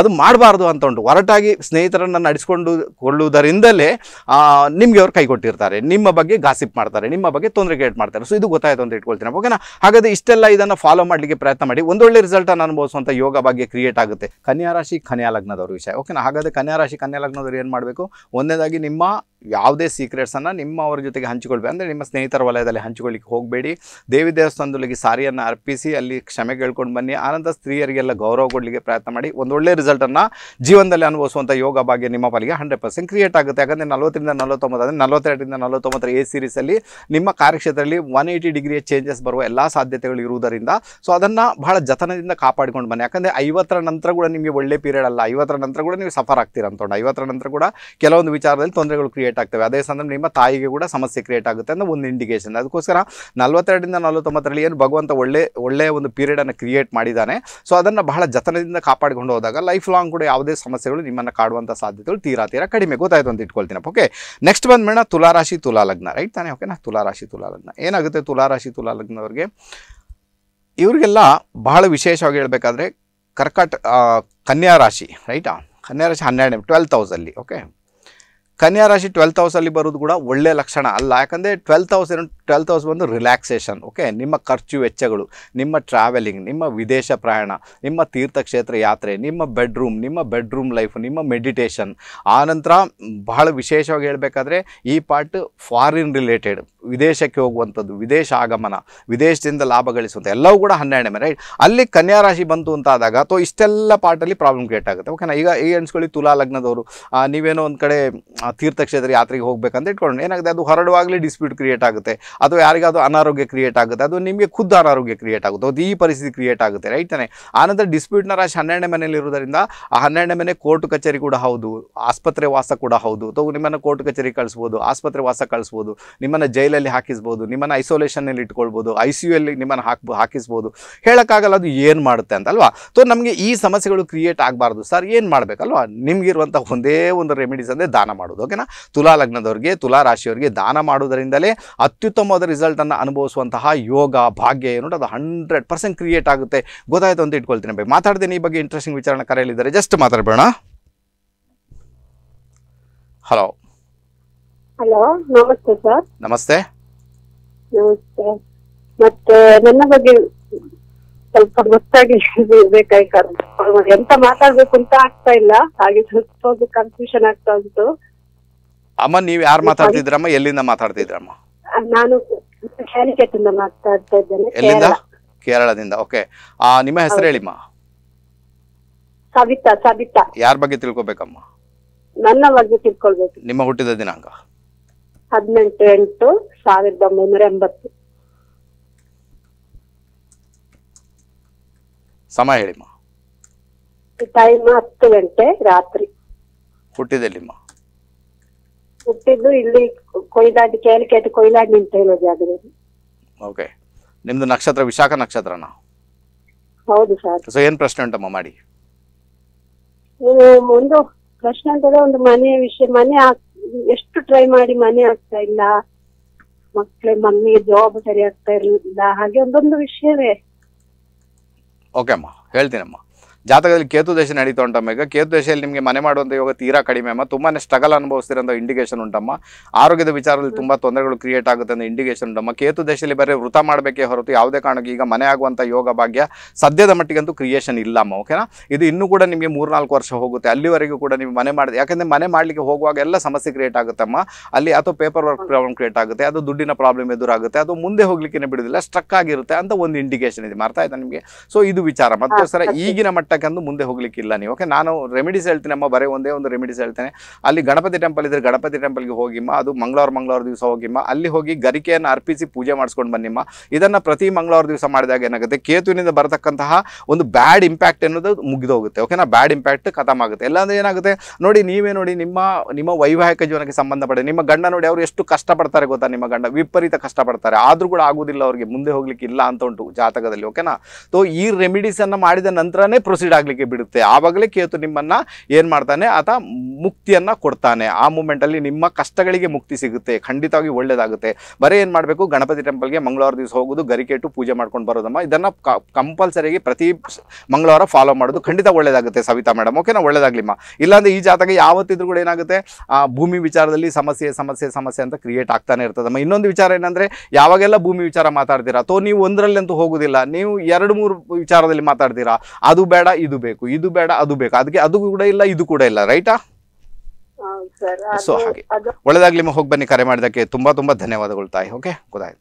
[SPEAKER 1] ಅದು ಮಾಡಬಾರ್ದು ಅಂತ ಹೊರಟಾಗಿ ಒರಟಾಗಿ ಸ್ನೇಹಿತರನ್ನು ನಡೆಸಿಕೊಂಡು ಕೊಳ್ಳುವುದರಿಂದಲೇ ನಿಮಗೆ ಅವ್ರು ಕೈ ಕೊಟ್ಟಿರ್ತಾರೆ ನಿಮ್ಮ ಬಗ್ಗೆ ಗಾಸಿಪ್ ಮಾಡ್ತಾರೆ ನಿಮ್ಮ ಬಗ್ಗೆ ತೊಂದರೆ ಕ್ರಿಯೇಟ್ ಮಾಡ್ತಾರೆ ಸೊ ಇದು ಗೊತ್ತಾಯಿತು ಅಂತ ಇಟ್ಕೊಳ್ತೀನಿ ಓಕೆನಾ ಹಾಗಾದರೆ ಇಷ್ಟೆಲ್ಲ ಇದನ್ನು ಫಾಲೋ ಮಾಡಲಿಕ್ಕೆ ಪ್ರಯತ್ನ ಮಾಡಿ ಒಂದೊಳ್ಳೆ ರಿಸಲ್ಟನ್ನು ಅನುಭವಿಸುವಂಥ ಯೋಗ ಬಗ್ಗೆ ಕ್ರಿಯೇಟ್ ಆಗುತ್ತೆ ಕನ್ಯಾ ರಾಶಿ ಕನ್ಯಾ ಲಗ್ನದವ್ರ ವಿಷಯ ಓಕೆನಾ ಹಾಗಾದರೆ ಕನ್ಯಾ ರಾಶಿ ಕನ್ಯಾ ಲಗ್ನದವ್ರು ಏನು ಮಾಡಬೇಕು ಒಂದನೇದಾಗಿ ನಿಮ್ಮ ಯಾವುದೇ ಸೀಕ್ರೆಟ್ಸನ್ನು ನಿಮ್ಮ ಅವ್ರ ಜೊತೆಗೆ ಹಂಚಿಕೊಳ್ಬೇಕು ಅಂದರೆ ನಿಮ್ಮ ಸ್ನೇಹಿತರ ವಲಯದಲ್ಲಿ ಹಂಚಿಕೊಳ್ಳಿಕ್ಕೆ ಹೋಗಬೇಡಿ ದೇವಿ ದೇವಸ್ಥಾನದಲ್ಲಿ ಸಾರಿಯನ್ನು ಅರ್ಪಿಸಿ ಅಲ್ಲಿ ಕ್ಷಮೆ ಕೇಳ್ಕೊಂಡು ಬನ್ನಿ ಆನಂತರ ಸ್ತ್ರೀಯರಿಗೆಲ್ಲ ಗೌರವ ಕೊಡಲಿಕ್ಕೆ ಪ್ರಯತ್ನ ಮಾಡಿ ಒಂದು ಒಳ್ಳೆ ರಿಸಲ್ಟನ್ನು ಜೀವನದಲ್ಲಿ ಅನುಭವಿಸುವಂಥ ಯೋಗ ಭಾಗ್ಯ ನಿಮ್ಮ ಪಾಲಿಗೆ ಹಂಡ್ರೆಡ್ ಪರ್ಸೆಂಟ್ ಕ್ರಿಯೇಟ್ ಆಗುತ್ತೆ ಯಾಕಂದರೆ ನಲವತ್ತರಿಂದ ನಲವತ್ತೊಂಬತ್ತು ಅಂದರೆ ನಲವತ್ತೆರಡರಿಂದ ನಲವತ್ತೊಂಬತ್ತರ ಎ ಸೀರೀಸಲ್ಲಿ ನಿಮ್ಮ ಕಾರ್ಯಕ್ಷೇತ್ರದಲ್ಲಿ ಒನ್ ಏಯ್ಟಿ ಡಿಗ್ರಿಯ ಚೇಂಜಸ್ ಬರುವ ಎಲ್ಲ ಸಾಧ್ಯತೆಗಳು ಇರುವುದರಿಂದ ಸೊ ಅದನ್ನು ಬಹಳ ಜತನದಿಂದ ಕಾಪಾಡಿಕೊಂಡು ಬನ್ನಿ ಯಾಕಂದರೆ ಐವತ್ತರ ನಂತರ ಕೂಡ ನಿಮಗೆ ಒಳ್ಳೆ ಪೀರಿಯಡ್ ಅಲ್ಲ ಐವತ್ತರ ನಂತರ ಕೂಡ ನೀವು ಸಫರ್ ಆಗ್ತೀರ ಅಂತೊಂಡು ಐವತ್ತರ ನಂತರ ಕೂಡ ಕೆಲವೊಂದು ವಿಚಾರದಲ್ಲಿ ತೊಂದರೆಗಳು ಕ್ರಿಯೇಟ್ ಕ್ರಿಯೇಟ್ ಆಗ್ತವೆ ಅದೇ ಸಂದರ್ಭ ನಿಮ್ಮ ತಾಯಿಗೆ ಕೂಡ ಸಮಸ್ಯೆ ಕ್ರಿಯೇಟ್ ಆಗುತ್ತೆ ಅಂತ ಒಂದು ಇಂಡಿಕೇಶನ್ ಅದಕ್ಕೋಸ್ಕರ ನಲ್ವತ್ತೆರಡರಿಂದ ನಲವತ್ತೊಂಬತ್ತರಲ್ಲಿ ಏನು ಭಗವಂತ ಒಳ್ಳೆ ಒಳ್ಳೆಯ ಒಂದು ಪೀರಿಯಡನ್ನು ಕ್ರಿಯೇಟ್ ಮಾಡಿದ್ದಾನೆ ಸೊ ಅದನ್ನು ಬಹಳ ಜತನದಿಂದ ಕಾಪಾಡಿಕೊಂಡು ಹೋದಾಗ ಲೈಫ್ ಲಾಂಗ್ ಕೂಡ ಯಾವುದೇ ಸಮಸ್ಯೆಗಳು ನಿಮ್ಮನ್ನು ಕಾಡುವಂಥ ಸಾಧ್ಯತೆಗಳು ತೀರಾ ತೀರಾ ಕಡಿಮೆ ಗೊತ್ತಾಯ್ತು ಅಂತ ಇಟ್ಕೊಳ್ತೀನಿ ಓಕೆ ನೆಕ್ಸ್ಟ್ ಮೇಡಮ್ ತುಲಾರಾಶಿ ತುಲಾ ಲಗ್ನ ರೈಟ್ ತಾನೇ ಓಕೆನಾ ತುಲಾರಾಶಿ ತುಲಾ ಲಗ್ನ ಏನಾಗುತ್ತೆ ತುಲಾರಾಶಿ ತುಲಾ ಇವರಿಗೆಲ್ಲ ಬಹಳ ವಿಶೇಷವಾಗಿ ಹೇಳಬೇಕಾದ್ರೆ ಕರ್ಕಟ ಕನ್ಯಾರಾಶಿ ರಾಶಿ ರೈಟಾ ಕನ್ಯಾ ರಾಶಿ ಹನ್ನೆರಡನೇ ಟ್ವೆಲ್ ತೌಸಲ್ಲಿ ಓಕೆ ಕನ್ಯಾ ರಾಶಿ ಟ್ವೆಲ್ತ್ ಹೌಸಲ್ಲಿ ಬರೋದು ಕೂಡ ಒಳ್ಳೆಯ ಲಕ್ಷಣ ಅಲ್ಲ ಯಾಕಂದರೆ ಟ್ವೆಲ್ತ್ ಹೌಸ್ ಏನು ಟ್ವೆಲ್ತ್ ಹೌಸ್ ಬಂದು ರಿಲ್ಯಾಕ್ಸೇಷನ್ ಓಕೆ ನಿಮ್ಮ ಖರ್ಚು ವೆಚ್ಚಗಳು ನಿಮ್ಮ ಟ್ರಾವೆಲಿಂಗ್ ನಿಮ್ಮ ವಿದೇಶ ಪ್ರಯಾಣ ನಿಮ್ಮ ತೀರ್ಥಕ್ಷೇತ್ರ ಯಾತ್ರೆ ನಿಮ್ಮ ಬೆಡ್ರೂಮ್ ನಿಮ್ಮ ಬೆಡ್ರೂಮ್ ಲೈಫ್ ನಿಮ್ಮ ಮೆಡಿಟೇಷನ್ ಆನಂತರ ಬಹಳ ವಿಶೇಷವಾಗಿ ಹೇಳಬೇಕಾದ್ರೆ ಈ ಪಾರ್ಟ್ ಫಾರಿನ್ ರಿಲೇಟೆಡ್ ವಿದೇಶಕ್ಕೆ ಹೋಗುವಂಥದ್ದು ವಿದೇಶ ಆಗಮನ ವಿದೇಶದಿಂದ ಲಾಭ ಗಳಿಸುವಂಥ ಎಲ್ಲವೂ ಕೂಡ ಹನ್ನೆರಡನೇ ರೈಟ್ ಅಲ್ಲಿ ಕನ್ಯಾ ರಾಶಿ ಬಂತು ಅಂತ ಆದಾಗ ಅಥವಾ ಇಷ್ಟೆಲ್ಲ ಪಾರ್ಟಲ್ಲಿ ಪ್ರಾಬ್ಲಮ್ ಕ್ರಿಯೇಟ್ ಆಗುತ್ತೆ ಓಕೆನಾ ಈಗ ಈ ಎಣಿಸ್ಕೊಳ್ಳಿ ತುಲಾ ಲಗ್ನದವರು ನೀವೇನೋ ಒಂದು ಕಡೆ ತೀರ್ಥಕ್ಷೇತ್ರ ಯಾತ್ರೆಗೆ ಹೋಗ್ಬೇಕಂತ ಇಟ್ಕೊಂಡು ಏನಾಗುತ್ತೆ ಅದು ಹೊರಡುವಾಗಲೇ ಡಿಸ್ಪ್ಯೂಟ್ ಕ್ರಿಯೇಟ್ ಆಗುತ್ತೆ ಅಥವಾ ಯಾರಿಗಾದರೂ ಅನಾರೋಗ್ಯ ಕ್ರಿಯೇಟ್ ಆಗುತ್ತೆ ಅದು ನಿಮಗೆ ಖುದ್ದು ಅನಾರೋಗ್ಯ ಕ್ರಿಯೇಟ್ ಆಗುತ್ತೆ ಅದು ಈ ಪರಿಸ್ಥಿತಿ ಕ್ರಿಯೇಟ್ ಆಗುತ್ತೆ ರೈಟ್ ತಾನೆ ಆನಂತರ ಡಿಸ್ಪ್ಯೂಟ್ನ ರಾಶಿ ಹನ್ನೆರಡನೇ ಇರುವುದರಿಂದ ಆ ಹನ್ನೆರಡನೇ ಮನೆ ಕೋರ್ಟ್ ಕಚೇರಿ ಕೂಡ ಹೌದು ಆಸ್ಪತ್ರೆ ವಾಸ ಕೂಡ ಹೌದು ಅಥವಾ ನಿಮ್ಮನ್ನು ಕೋರ್ಟ್ ಕಚೇರಿ ಕಳಿಸ್ಬೋದು ಆಸ್ಪತ್ರೆ ವಾಸ ಕಳಿಸ್ಬೋದು ನಿಮ್ಮನ್ನು ಜೈ ಜೈಲಲ್ಲಿ ಹಾಕಿಸ್ಬೋದು ನಿಮ್ಮನ್ನು ಐಸೋಲೇಷನಲ್ಲಿ ಇಟ್ಕೊಳ್ಬೋದು ಐ ಸಿ ಯು ಅಲ್ಲಿ ನಿಮ್ಮನ್ನು ಹಾಕ್ಬೋ ಹಾಕಿಸ್ಬೋದು ಹೇಳೋಕ್ಕಾಗಲ್ಲ ಅದು ಏನು ಮಾಡುತ್ತೆ ಅಂತ ಅಲ್ವಾ ಸೊ ನಮಗೆ ಈ ಸಮಸ್ಯೆಗಳು ಕ್ರಿಯೇಟ್ ಆಗಬಾರ್ದು ಸರ್ ಏನು ಮಾಡಬೇಕಲ್ವಾ ನಿಮಗಿರುವಂಥ ಒಂದೇ ಒಂದು ರೆಮಿಡೀಸ್ ಅಂದರೆ ದಾನ ಮಾಡೋದು ಓಕೆನಾ ತುಲಾ ಲಗ್ನದವ್ರಿಗೆ ತುಲಾ ರಾಶಿಯವರಿಗೆ ದಾನ ಮಾಡೋದರಿಂದಲೇ ಅತ್ಯುತ್ತಮವಾದ ರಿಸಲ್ಟನ್ನು ಅನುಭವಿಸುವಂತಹ ಯೋಗ ಭಾಗ್ಯ ಏನು ಅದು ಹಂಡ್ರೆಡ್ ಪರ್ಸೆಂಟ್ ಕ್ರಿಯೇಟ್ ಆಗುತ್ತೆ ಗೊತ್ತಾಯಿತು ಅಂತ ಇಟ್ಕೊಳ್ತೀನಿ ಬೈ ಮಾತಾಡ್ತೀನಿ ಈ ಬಗ್ಗೆ ಇಂಟ್ರೆಸ್ಟಿಂಗ್ ವಿಚಾರಣೆ ಕರೆಯಲಿದ್ದಾರೆ ಜಸ್ಟ್ ಮಾತಾಡಬೇಡ ಹಲೋ
[SPEAKER 3] ಹಲೋ ನಮಸ್ತೆ ಸರ್ ನಮಸ್ತೆ ನಮಸ್ತೆ ಮತ್ತೆ ನನ್ನ ಬಗ್ಗೆ ಸ್ವಲ್ಪ ಗೊತ್ತಾಗಿ ಬೇಕಾಗಿ ಎಂತ ಮಾತಾಡ್ಬೇಕು ಅಂತ ಆಗ್ತಾ ಇಲ್ಲ ಹಾಗೆ ಸ್ವಲ್ಪ ಕನ್ಫ್ಯೂಷನ್ ಆಗ್ತಾ ಉಂಟು
[SPEAKER 1] ಅಮ್ಮ ನೀವ್ ಯಾರು ಮಾತಾಡ್ತಿದ್ರಮ್ಮ ಎಲ್ಲಿಂದ ಮಾತಾಡ್ತಿದ್ರಮ್ಮ
[SPEAKER 3] ನಾನು ಮಾತಾಡ್ತಾ ಇದ್ದೇನೆ ಎಲ್ಲಿಂದ
[SPEAKER 1] ಕೇರಳದಿಂದ ಓಕೆ ಆ ನಿಮ್ಮ ಹೆಸರು ಹೇಳಿಮ್ಮ
[SPEAKER 3] ಸವಿತಾ ಸವಿತಾ
[SPEAKER 1] ಯಾರ ಬಗ್ಗೆ ತಿಳ್ಕೊಬೇಕಮ್ಮ
[SPEAKER 3] ನನ್ನ ಬಗ್ಗೆ ತಿಳ್ಕೊಳ್ಬೇಕು
[SPEAKER 1] ನಿಮ್ಮ ಹುಟ್ಟಿದ ದಿನಾಂಕ
[SPEAKER 3] ಹದಿನೆಂಟು ಎಂಟು ಸಾವಿರದ ಒಂಬೈನೂರ ಎಂಬತ್ತು ಸಮಯ ಹೇಳಿಮ್ಮ ಟೈಮ್ ಹತ್ತು ಗಂಟೆ ರಾತ್ರಿ ಹುಟ್ಟಿದೆಲ್ಲಿಮ್ಮ ಹುಟ್ಟಿದ್ದು ಇಲ್ಲಿ ಕೊಯ್ಲಾಡಿ ಕೇಳಿಕೆಟ್ಟು ಕೊಯ್ಲಾಡಿ ಅಂತ ಹೇಳೋ ಜಾಗದಲ್ಲಿ
[SPEAKER 1] ಓಕೆ ನಿಮ್ದು ನಕ್ಷತ್ರ ವಿಶಾಖ ನಕ್ಷತ್ರನ ಹೌದು ಸರ್ ಸೊ ಏನ್ ಪ್ರಶ್ನೆ ಉಂಟಮ್ಮ ಮಾಡಿ
[SPEAKER 3] ಒಂದು ಪ್ರಶ್ನೆ ಅಂತ ಒಂದು ಮನೆ ವಿಷಯ ಮನೆ ಹಾಕ್ ಎಷ್ಟು ಟ್ರೈ ಮಾಡಿ ಮನೆ ಆಗ್ತಾ ಇಲ್ಲ ಮಕ್ಕಳ ಮಮ್ಮಿ ಜಾಬ್ ಸರಿ ಆಗ್ತಾ ಇರ್ಲಿಲ್ಲ ಹಾಗೆ ಒಂದೊಂದು ವಿಷಯವೇ
[SPEAKER 1] ಓಕೆ ಅಮ್ಮ ಹೇಳ್ತೀನಮ್ಮ ಜಾತಕದಲ್ಲಿ ಕೇತು ದೇಶ ನಡೀತಾ ಉಂಟಮ್ಮ ಈಗ ಕೇತು ದೇಶದಲ್ಲಿ ನಿಮಗೆ ಮನೆ ಮಾಡುವಂಥ ಯೋಗ ತೀರಾ ಕಡಿಮೆ ಅಮ್ಮ ತುಂಬಾ ಸ್ಟ್ರಗಲ್ ಅನುಭವಿಸ್ತಿರೋ ಇಂಡಿಕೇಶನ್ ಉಂಟಮ್ಮ ಆರೋಗ್ಯದ ವಿಚಾರದಲ್ಲಿ ತುಂಬ ತೊಂದರೆಗಳು ಕ್ರಿಯೇಟ್ ಆಗುತ್ತೆ ಅಂತ ಇಂಡಿಕೇಶನ್ ಉಂಟಮ್ಮ ಕೇತು ದೇಶದಲ್ಲಿ ಬರೀ ವೃತ ಮಾಡಬೇಕೇ ಹೊರತು ಯಾವುದೇ ಕಾರಣಕ್ಕೆ ಈಗ ಮನೆ ಆಗುವಂಥ ಯೋಗ ಭಾಗ್ಯ ಸದ್ಯದ ಮಟ್ಟಿಗಂತೂ ಕ್ರಿಯೇಷನ್ ಇಲ್ಲಮ್ಮ ಓಕೆನಾ ಇದು ಇನ್ನೂ ಕೂಡ ನಿಮಗೆ ಮೂರ್ನಾಲ್ಕು ವರ್ಷ ಹೋಗುತ್ತೆ ಅಲ್ಲಿವರೆಗೂ ಕೂಡ ನೀವು ಮನೆ ಮಾಡಿದೆ ಯಾಕಂದ್ರೆ ಮನೆ ಮಾಡಲಿಕ್ಕೆ ಹೋಗುವಾಗ ಎಲ್ಲ ಸಮಸ್ಯೆ ಕ್ರಿಯೇಟ್ ಆಗುತ್ತಮ್ಮ ಅಲ್ಲಿ ಅಥವಾ ಪೇಪರ್ ವರ್ಕ್ ಪ್ರಾಬ್ಲಮ್ ಕ್ರಿಯೇಟ್ ಆಗುತ್ತೆ ಅದು ದುಡ್ಡಿನ ಪ್ರಾಬ್ಲಮ್ ಎದುರಾಗುತ್ತೆ ಅದು ಮುಂದೆ ಹೋಗ್ಲಿಕ್ಕೆ ಬಿಡೋದಿಲ್ಲ ಸ್ಟ್ರಕ್ ಆಗಿರುತ್ತೆ ಅಂತ ಒಂದು ಇಂಡಿಕೇಶನ್ ಇದೆ ಮಾಡ್ತಾ ಇದೆ ನಿಮಗೆ ಸೊ ಇದು ವಿಚಾರ ಮತ್ತೋಸ್ಕರ ಈಗಿನ ಮಟ್ಟ ತಗೊಂಡು ಮುಂದೆ ಹೋಗ್ಲಿಕ್ಕಿಲ್ಲ ನೀವು ಓಕೆ ನಾನು ರೆಮಿಡೀಸ್ ಹೇಳ್ತೀನಿ ಅಮ್ಮ ಬರೀ ಒಂದೇ ಒಂದು ರೆಮಿಡೀಸ್ ಹೇಳ್ತೇನೆ ಅಲ್ಲಿ ಗಣಪತಿ ಟೆಂಪಲ್ ಇದ್ರೆ ಗಣಪತಿ ಟೆಂಪಲ್ಗೆ ಹೋಗಿಮ್ಮ ಅದು ಮಂಗಳವಾರ ಮಂಗಳವಾರ ದಿವಸ ಹೋಗಿಮ್ಮ ಅಲ್ಲಿ ಹೋಗಿ ಗರಿಕೆಯನ್ನು ಅರ್ಪಿಸಿ ಪೂಜೆ ಮಾಡಿಸ್ಕೊಂಡು ಬನ್ನಿಮ್ಮ ಇದನ್ನು ಪ್ರತಿ ಮಂಗಳವಾರ ದಿವಸ ಮಾಡಿದಾಗ ಏನಾಗುತ್ತೆ ಕೇತುವಿನಿಂದ ಬರತಕ್ಕಂತಹ ಒಂದು ಬ್ಯಾಡ್ ಇಂಪ್ಯಾಕ್ಟ್ ಅನ್ನೋದು ಮುಗಿದೋಗುತ್ತೆ ಓಕೆನಾ ಬ್ಯಾಡ್ ಇಂಪ್ಯಾಕ್ಟ್ ಖತಮ್ ಆಗುತ್ತೆ ಇಲ್ಲಾಂದ್ರೆ ಏನಾಗುತ್ತೆ ನೋಡಿ ನೀವೇ ನೋಡಿ ನಿಮ್ಮ ನಿಮ್ಮ ವೈವಾಹಿಕ ಜೀವನಕ್ಕೆ ಸಂಬಂಧಪಟ್ಟ ನಿಮ್ಮ ಗಂಡ ನೋಡಿ ಅವರು ಎಷ್ಟು ಕಷ್ಟಪಡ್ತಾರೆ ಗೊತ್ತಾ ನಿಮ್ಮ ಗಂಡ ವಿಪರೀತ ಕಷ್ಟಪಡ್ತಾರೆ ಆದರೂ ಕೂಡ ಆಗೋದಿಲ್ಲ ಅವ್ರಿಗೆ ಮುಂದೆ ಹೋಗ್ಲಿಕ್ಕೆ ಇಲ್ಲ ಅಂತ ಉಂಟು ಜಾತಕದಲ್ಲಿ ಓಕೆನಾ ಸೊ ಈ ರೆಮಿಡೀಸನ್ನು ಮಾಡಿದ ನಂತರನೇ ಪ್ರೊಸೀಡ್ ಆಗಲಿಕ್ಕೆ ಬಿಡುತ್ತೆ ಆವಾಗಲೇ ಕೇತು ನಿಮ್ಮನ್ನು ಏನು ಮಾಡ್ತಾನೆ ಆತ ಮುಕ್ತಿಯನ್ನ ಕೊಡ್ತಾನೆ ಆ ಮೂಮೆಂಟಲ್ಲಿ ನಿಮ್ಮ ಕಷ್ಟಗಳಿಗೆ ಮುಕ್ತಿ ಸಿಗುತ್ತೆ ಖಂಡಿತವಾಗಿ ಒಳ್ಳೇದಾಗುತ್ತೆ ಬರೀ ಏನು ಮಾಡಬೇಕು ಗಣಪತಿ ಟೆಂಪಲ್ಗೆ ಮಂಗಳವಾರ ದಿವಸ ಹೋಗೋದು ಗರಿಕೆಟ್ಟು ಪೂಜೆ ಮಾಡ್ಕೊಂಡು ಬರೋದಮ್ಮ ಇದನ್ನು ಕಂಪಲ್ಸರಿಯಾಗಿ ಪ್ರತಿ ಮಂಗಳವಾರ ಫಾಲೋ ಮಾಡೋದು ಖಂಡಿತ ಒಳ್ಳೇದಾಗುತ್ತೆ ಸವಿತಾ ಮೇಡಮ್ ಓಕೆನಾ ಒಳ್ಳೇದಾಗ್ಲಿಮ್ಮ ಇಲ್ಲಾಂದರೆ ಈ ಜಾತಕ ಯಾವತ್ತಿದ್ರು ಕೂಡ ಏನಾಗುತ್ತೆ ಭೂಮಿ ವಿಚಾರದಲ್ಲಿ ಸಮಸ್ಯೆ ಸಮಸ್ಯೆ ಸಮಸ್ಯೆ ಅಂತ ಕ್ರಿಯೇಟ್ ಆಗ್ತಾನೆ ಇರ್ತದಮ್ಮ ಇನ್ನೊಂದು ವಿಚಾರ ಏನಂದ್ರೆ ಯಾವಾಗೆಲ್ಲ ಭೂಮಿ ವಿಚಾರ ಮಾತಾಡ್ತೀರಾ ಅಥವಾ ನೀವು ಅಂತೂ ಹೋಗೋದಿಲ್ಲ ನೀವು ಎರಡು ಮೂರು ವಿಚಾರದಲ್ಲಿ ಮಾತಾಡ್ತೀರಾ ಅದು ಬೇಡ ಬೇಡ ಇದು ಬೇಕು ಇದು ಬೇಡ ಅದು ಬೇಕು ಅದಕ್ಕೆ ಅದು ಕೂಡ ಇಲ್ಲ ಇದು ಕೂಡ ಇಲ್ಲ ರೈಟಾ ಸೊ ಹಾಗೆ ಒಳ್ಳೆದಾಗ್ಲಿ ಹೋಗಿ ಬನ್ನಿ ಕರೆ ಮಾಡಿದಕ್ಕೆ ತುಂಬಾ ತುಂಬಾ ಧನ್ಯವಾದಗಳು ತಾಯಿ ಓಕೆ ಗೊತ್ತಾಯ್ತು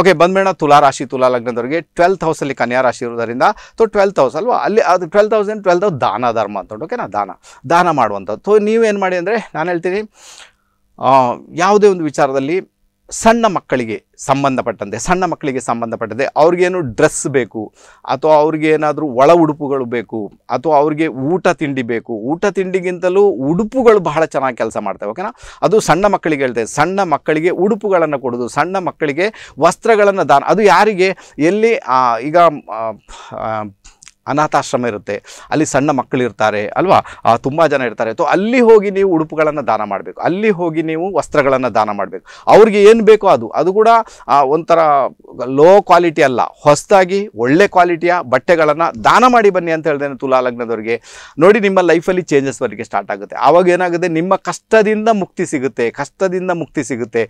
[SPEAKER 1] ಓಕೆ ಬಂದ್ಬೇಡ ತುಲಾ ರಾಶಿ ತುಲಾ ಲಗ್ನದವರಿಗೆ ಟ್ವೆಲ್ತ್ ಅಲ್ಲಿ ಕನ್ಯಾ ರಾಶಿ ಇರೋದರಿಂದ ಸೊ ಟ್ವೆಲ್ತ್ ಹೌಸ್ ಅಲ್ವಾ ಅಲ್ಲಿ ಅದು ಟ್ವೆಲ್ ತೌಸಂಡ್ ಟ್ವೆಲ್ತ್ ದಾನ ಧರ್ಮ ಅಂತ ಓಕೆನಾ ದಾನ ದಾನ ಮಾಡುವಂಥದ್ದು ಸೊ ನೀವೇನು ಮಾಡಿ ಅಂದರೆ ನಾನು ಹೇಳ್ತೀನಿ ಯಾವುದೇ ಒಂದು ವಿಚಾರದಲ್ಲಿ ಸಣ್ಣ ಮಕ್ಕಳಿಗೆ ಸಂಬಂಧಪಟ್ಟಂತೆ ಸಣ್ಣ ಮಕ್ಕಳಿಗೆ ಸಂಬಂಧಪಟ್ಟಂತೆ ಅವ್ರಿಗೇನು ಡ್ರೆಸ್ ಬೇಕು ಅಥವಾ ಏನಾದರೂ ಒಳ ಉಡುಪುಗಳು ಬೇಕು ಅಥವಾ ಅವ್ರಿಗೆ ಊಟ ತಿಂಡಿ ಬೇಕು ಊಟ ತಿಂಡಿಗಿಂತಲೂ ಉಡುಪುಗಳು ಬಹಳ ಚೆನ್ನಾಗಿ ಕೆಲಸ ಮಾಡ್ತವೆ ಓಕೆನಾ ಅದು ಸಣ್ಣ ಮಕ್ಕಳಿಗೆ ಹೇಳ್ತೇವೆ ಸಣ್ಣ ಮಕ್ಕಳಿಗೆ ಉಡುಪುಗಳನ್ನು ಕೊಡೋದು ಸಣ್ಣ ಮಕ್ಕಳಿಗೆ ವಸ್ತ್ರಗಳನ್ನು ದಾನ ಅದು ಯಾರಿಗೆ ಎಲ್ಲಿ ಈಗ ಅನಾಥಾಶ್ರಮ ಇರುತ್ತೆ ಅಲ್ಲಿ ಸಣ್ಣ ಮಕ್ಕಳಿರ್ತಾರೆ ಅಲ್ವಾ ತುಂಬ ಜನ ಇರ್ತಾರೆ ಅಥವಾ ಅಲ್ಲಿ ಹೋಗಿ ನೀವು ಉಡುಪುಗಳನ್ನು ದಾನ ಮಾಡಬೇಕು ಅಲ್ಲಿ ಹೋಗಿ ನೀವು ವಸ್ತ್ರಗಳನ್ನು ದಾನ ಮಾಡಬೇಕು ಅವ್ರಿಗೆ ಏನು ಬೇಕೋ ಅದು ಅದು ಕೂಡ ಒಂಥರ ಲೋ ಕ್ವಾಲಿಟಿ ಅಲ್ಲ ಹೊಸದಾಗಿ ಒಳ್ಳೆ ಕ್ವಾಲಿಟಿಯ ಬಟ್ಟೆಗಳನ್ನು ದಾನ ಮಾಡಿ ಬನ್ನಿ ಅಂತ ಹೇಳಿದೆ ತುಲಾ ಲಗ್ನದವ್ರಿಗೆ ನೋಡಿ ನಿಮ್ಮ ಲೈಫಲ್ಲಿ ಚೇಂಜಸ್ ಬರಲಿಕ್ಕೆ ಸ್ಟಾರ್ಟ್ ಆಗುತ್ತೆ ಆವಾಗ ಏನಾಗುತ್ತೆ ನಿಮ್ಮ ಕಷ್ಟದಿಂದ ಮುಕ್ತಿ ಸಿಗುತ್ತೆ ಕಷ್ಟದಿಂದ ಮುಕ್ತಿ ಸಿಗುತ್ತೆ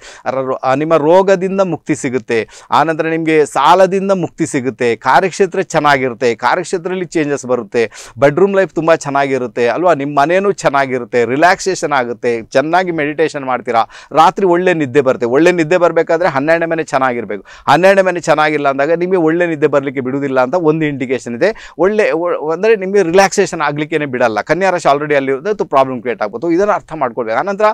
[SPEAKER 1] ನಿಮ್ಮ ರೋಗದಿಂದ ಮುಕ್ತಿ ಸಿಗುತ್ತೆ ಆನಂತರ ನಿಮಗೆ ಸಾಲದಿಂದ ಮುಕ್ತಿ ಸಿಗುತ್ತೆ ಕಾರ್ಯಕ್ಷೇತ್ರ ಚೆನ್ನಾಗಿರುತ್ತೆ ಕಾರ್ಯಕ್ಷೇತ್ರ ಅದರಲ್ಲಿ ಚೇಂಜಸ್ ಬರುತ್ತೆ ಬೆಡ್ರೂಮ್ ಲೈಫ್ ತುಂಬ ಚೆನ್ನಾಗಿರುತ್ತೆ ಅಲ್ವಾ ನಿಮ್ಮ ಮನೇನೂ ಚೆನ್ನಾಗಿರುತ್ತೆ ರಿಲ್ಯಾಕ್ಸೇಷನ್ ಆಗುತ್ತೆ ಚೆನ್ನಾಗಿ ಮೆಡಿಟೇಷನ್ ಮಾಡ್ತೀರಾ ರಾತ್ರಿ ಒಳ್ಳೆ ನಿದ್ದೆ ಬರುತ್ತೆ ಒಳ್ಳೆ ನಿದ್ದೆ ಬರಬೇಕಾದ್ರೆ ಹನ್ನೆರಡು ಮನೆ ಚೆನ್ನಾಗಿರಬೇಕು ಹನ್ನೆರಡು ಮನೆ ಚೆನ್ನಾಗಿಲ್ಲ ಅಂದಾಗ ನಿಮಗೆ ಒಳ್ಳೆ ನಿದ್ದೆ ಬರಲಿಕ್ಕೆ ಬಿಡುವುದಿಲ್ಲ ಅಂತ ಒಂದು ಇಂಡಿಕೇಶನ್ ಇದೆ ಒಳ್ಳೆ ಅಂದರೆ ನಿಮಗೆ ರಿಲ್ಯಾಕ್ಸೇಷನ್ ಆಗಲಿಕ್ಕೇ ಬಿಡಲ್ಲ ಕನ್ಯಾ ರಾಶಿ ಆಲ್ರೆಡಿ ಅಲ್ಲಿರುತ್ತೆ ಪ್ರಾಬ್ಲಮ್ ಕ್ರಿಯೇಟ್ ಆಗ್ಬೋದು ಇದನ್ನು ಅರ್ಥ ಮಾಡ್ಕೊಳ್ಬೇಕು ಆನಂತರ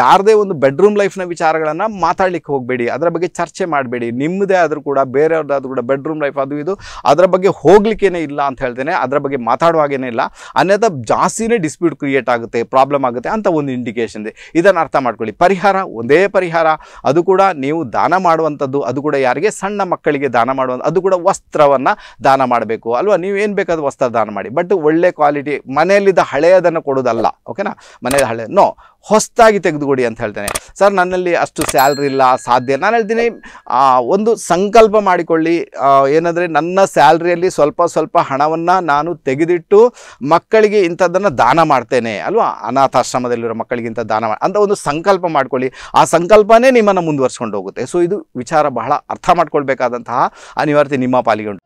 [SPEAKER 1] ಯಾರದೇ ಒಂದು ಬೆಡ್ರೂಮ್ ಲೈಫ್ನ ವಿಚಾರಗಳನ್ನು ಮಾತಾಡಲಿಕ್ಕೆ ಹೋಗಬೇಡಿ ಅದರ ಬಗ್ಗೆ ಚರ್ಚೆ ಮಾಡಬೇಡಿ ನಿಮ್ಮದೇ ಆದರೂ ಕೂಡ ಬೇರೆಯವ್ರದ್ದಾದ್ರೂ ಕೂಡ ಬೆಡ್ರೂಮ್ ಲೈಫ್ ಅದು ಇದು ಅದರ ಬಗ್ಗೆ ಹೋಗ್ಲಿಕ್ಕೇ ಇಲ್ಲ ಅಂತ ಹೇಳ್ತೇನೆ ಅದರ ಬಗ್ಗೆ ಹಾಗೇನೇ ಇಲ್ಲ ಅನ್ಯದ ಜಾಸ್ತಿನೇ ಡಿಸ್ಪ್ಯೂಟ್ ಕ್ರಿಯೇಟ್ ಆಗುತ್ತೆ ಪ್ರಾಬ್ಲಮ್ ಆಗುತ್ತೆ ಅಂತ ಒಂದು ಇಂಡಿಕೇಶನ್ ಇದೆ ಇದನ್ನು ಅರ್ಥ ಮಾಡ್ಕೊಳ್ಳಿ ಪರಿಹಾರ ಒಂದೇ ಪರಿಹಾರ ಅದು ಕೂಡ ನೀವು ದಾನ ಮಾಡುವಂಥದ್ದು ಅದು ಕೂಡ ಯಾರಿಗೆ ಸಣ್ಣ ಮಕ್ಕಳಿಗೆ ದಾನ ಮಾಡುವಂಥ ಅದು ಕೂಡ ವಸ್ತ್ರವನ್ನು ದಾನ ಮಾಡಬೇಕು ಅಲ್ವಾ ನೀವು ಏನು ಬೇಕಾದ ವಸ್ತ್ರ ದಾನ ಮಾಡಿ ಬಟ್ ಒಳ್ಳೆ ಕ್ವಾಲಿಟಿ ಮನೆಯಲ್ಲಿದ್ದ ಹಳೆಯದನ್ನು ಕೊಡೋದಲ್ಲ ಓಕೆನಾ ಮನೆಯ ಹಳೆಯ ನೋ ಹೊಸದಾಗಿ ತೆಗೆದುಕೊಡಿ ಅಂತ ಹೇಳ್ತೇನೆ ಸರ್ ನನ್ನಲ್ಲಿ ಅಷ್ಟು ಸ್ಯಾಲ್ರಿ ಇಲ್ಲ ಸಾಧ್ಯ ನಾನು ಹೇಳ್ತೀನಿ ಒಂದು ಸಂಕಲ್ಪ ಮಾಡಿಕೊಳ್ಳಿ ಏನಂದರೆ ನನ್ನ ಸ್ಯಾಲ್ರಿಯಲ್ಲಿ ಸ್ವಲ್ಪ ಸ್ವಲ್ಪ ಹಣವನ್ನು ನಾನು ತೆಗೆದಿಟ್ಟು ಮಕ್ಕಳಿಗೆ ಇಂಥದ್ದನ್ನು ದಾನ ಮಾಡ್ತೇನೆ ಅಲ್ವಾ ಅನಾಥಾಶ್ರಮದಲ್ಲಿರೋ ಮಕ್ಕಳಿಗೆ ಇಂಥ ದಾನ ಮಾಡಿ ಅಂತ ಒಂದು ಸಂಕಲ್ಪ ಮಾಡಿಕೊಳ್ಳಿ ಆ ಸಂಕಲ್ಪನೇ ನಿಮ್ಮನ್ನು ಮುಂದುವರ್ಸ್ಕೊಂಡು ಹೋಗುತ್ತೆ ಸೊ ಇದು ವಿಚಾರ ಬಹಳ ಅರ್ಥ ಮಾಡ್ಕೊಳ್ಬೇಕಾದಂತಹ ಅನಿವಾರ್ಯತೆ ನಿಮ್ಮ ಪಾಲಿಗೆ ಉಂಟು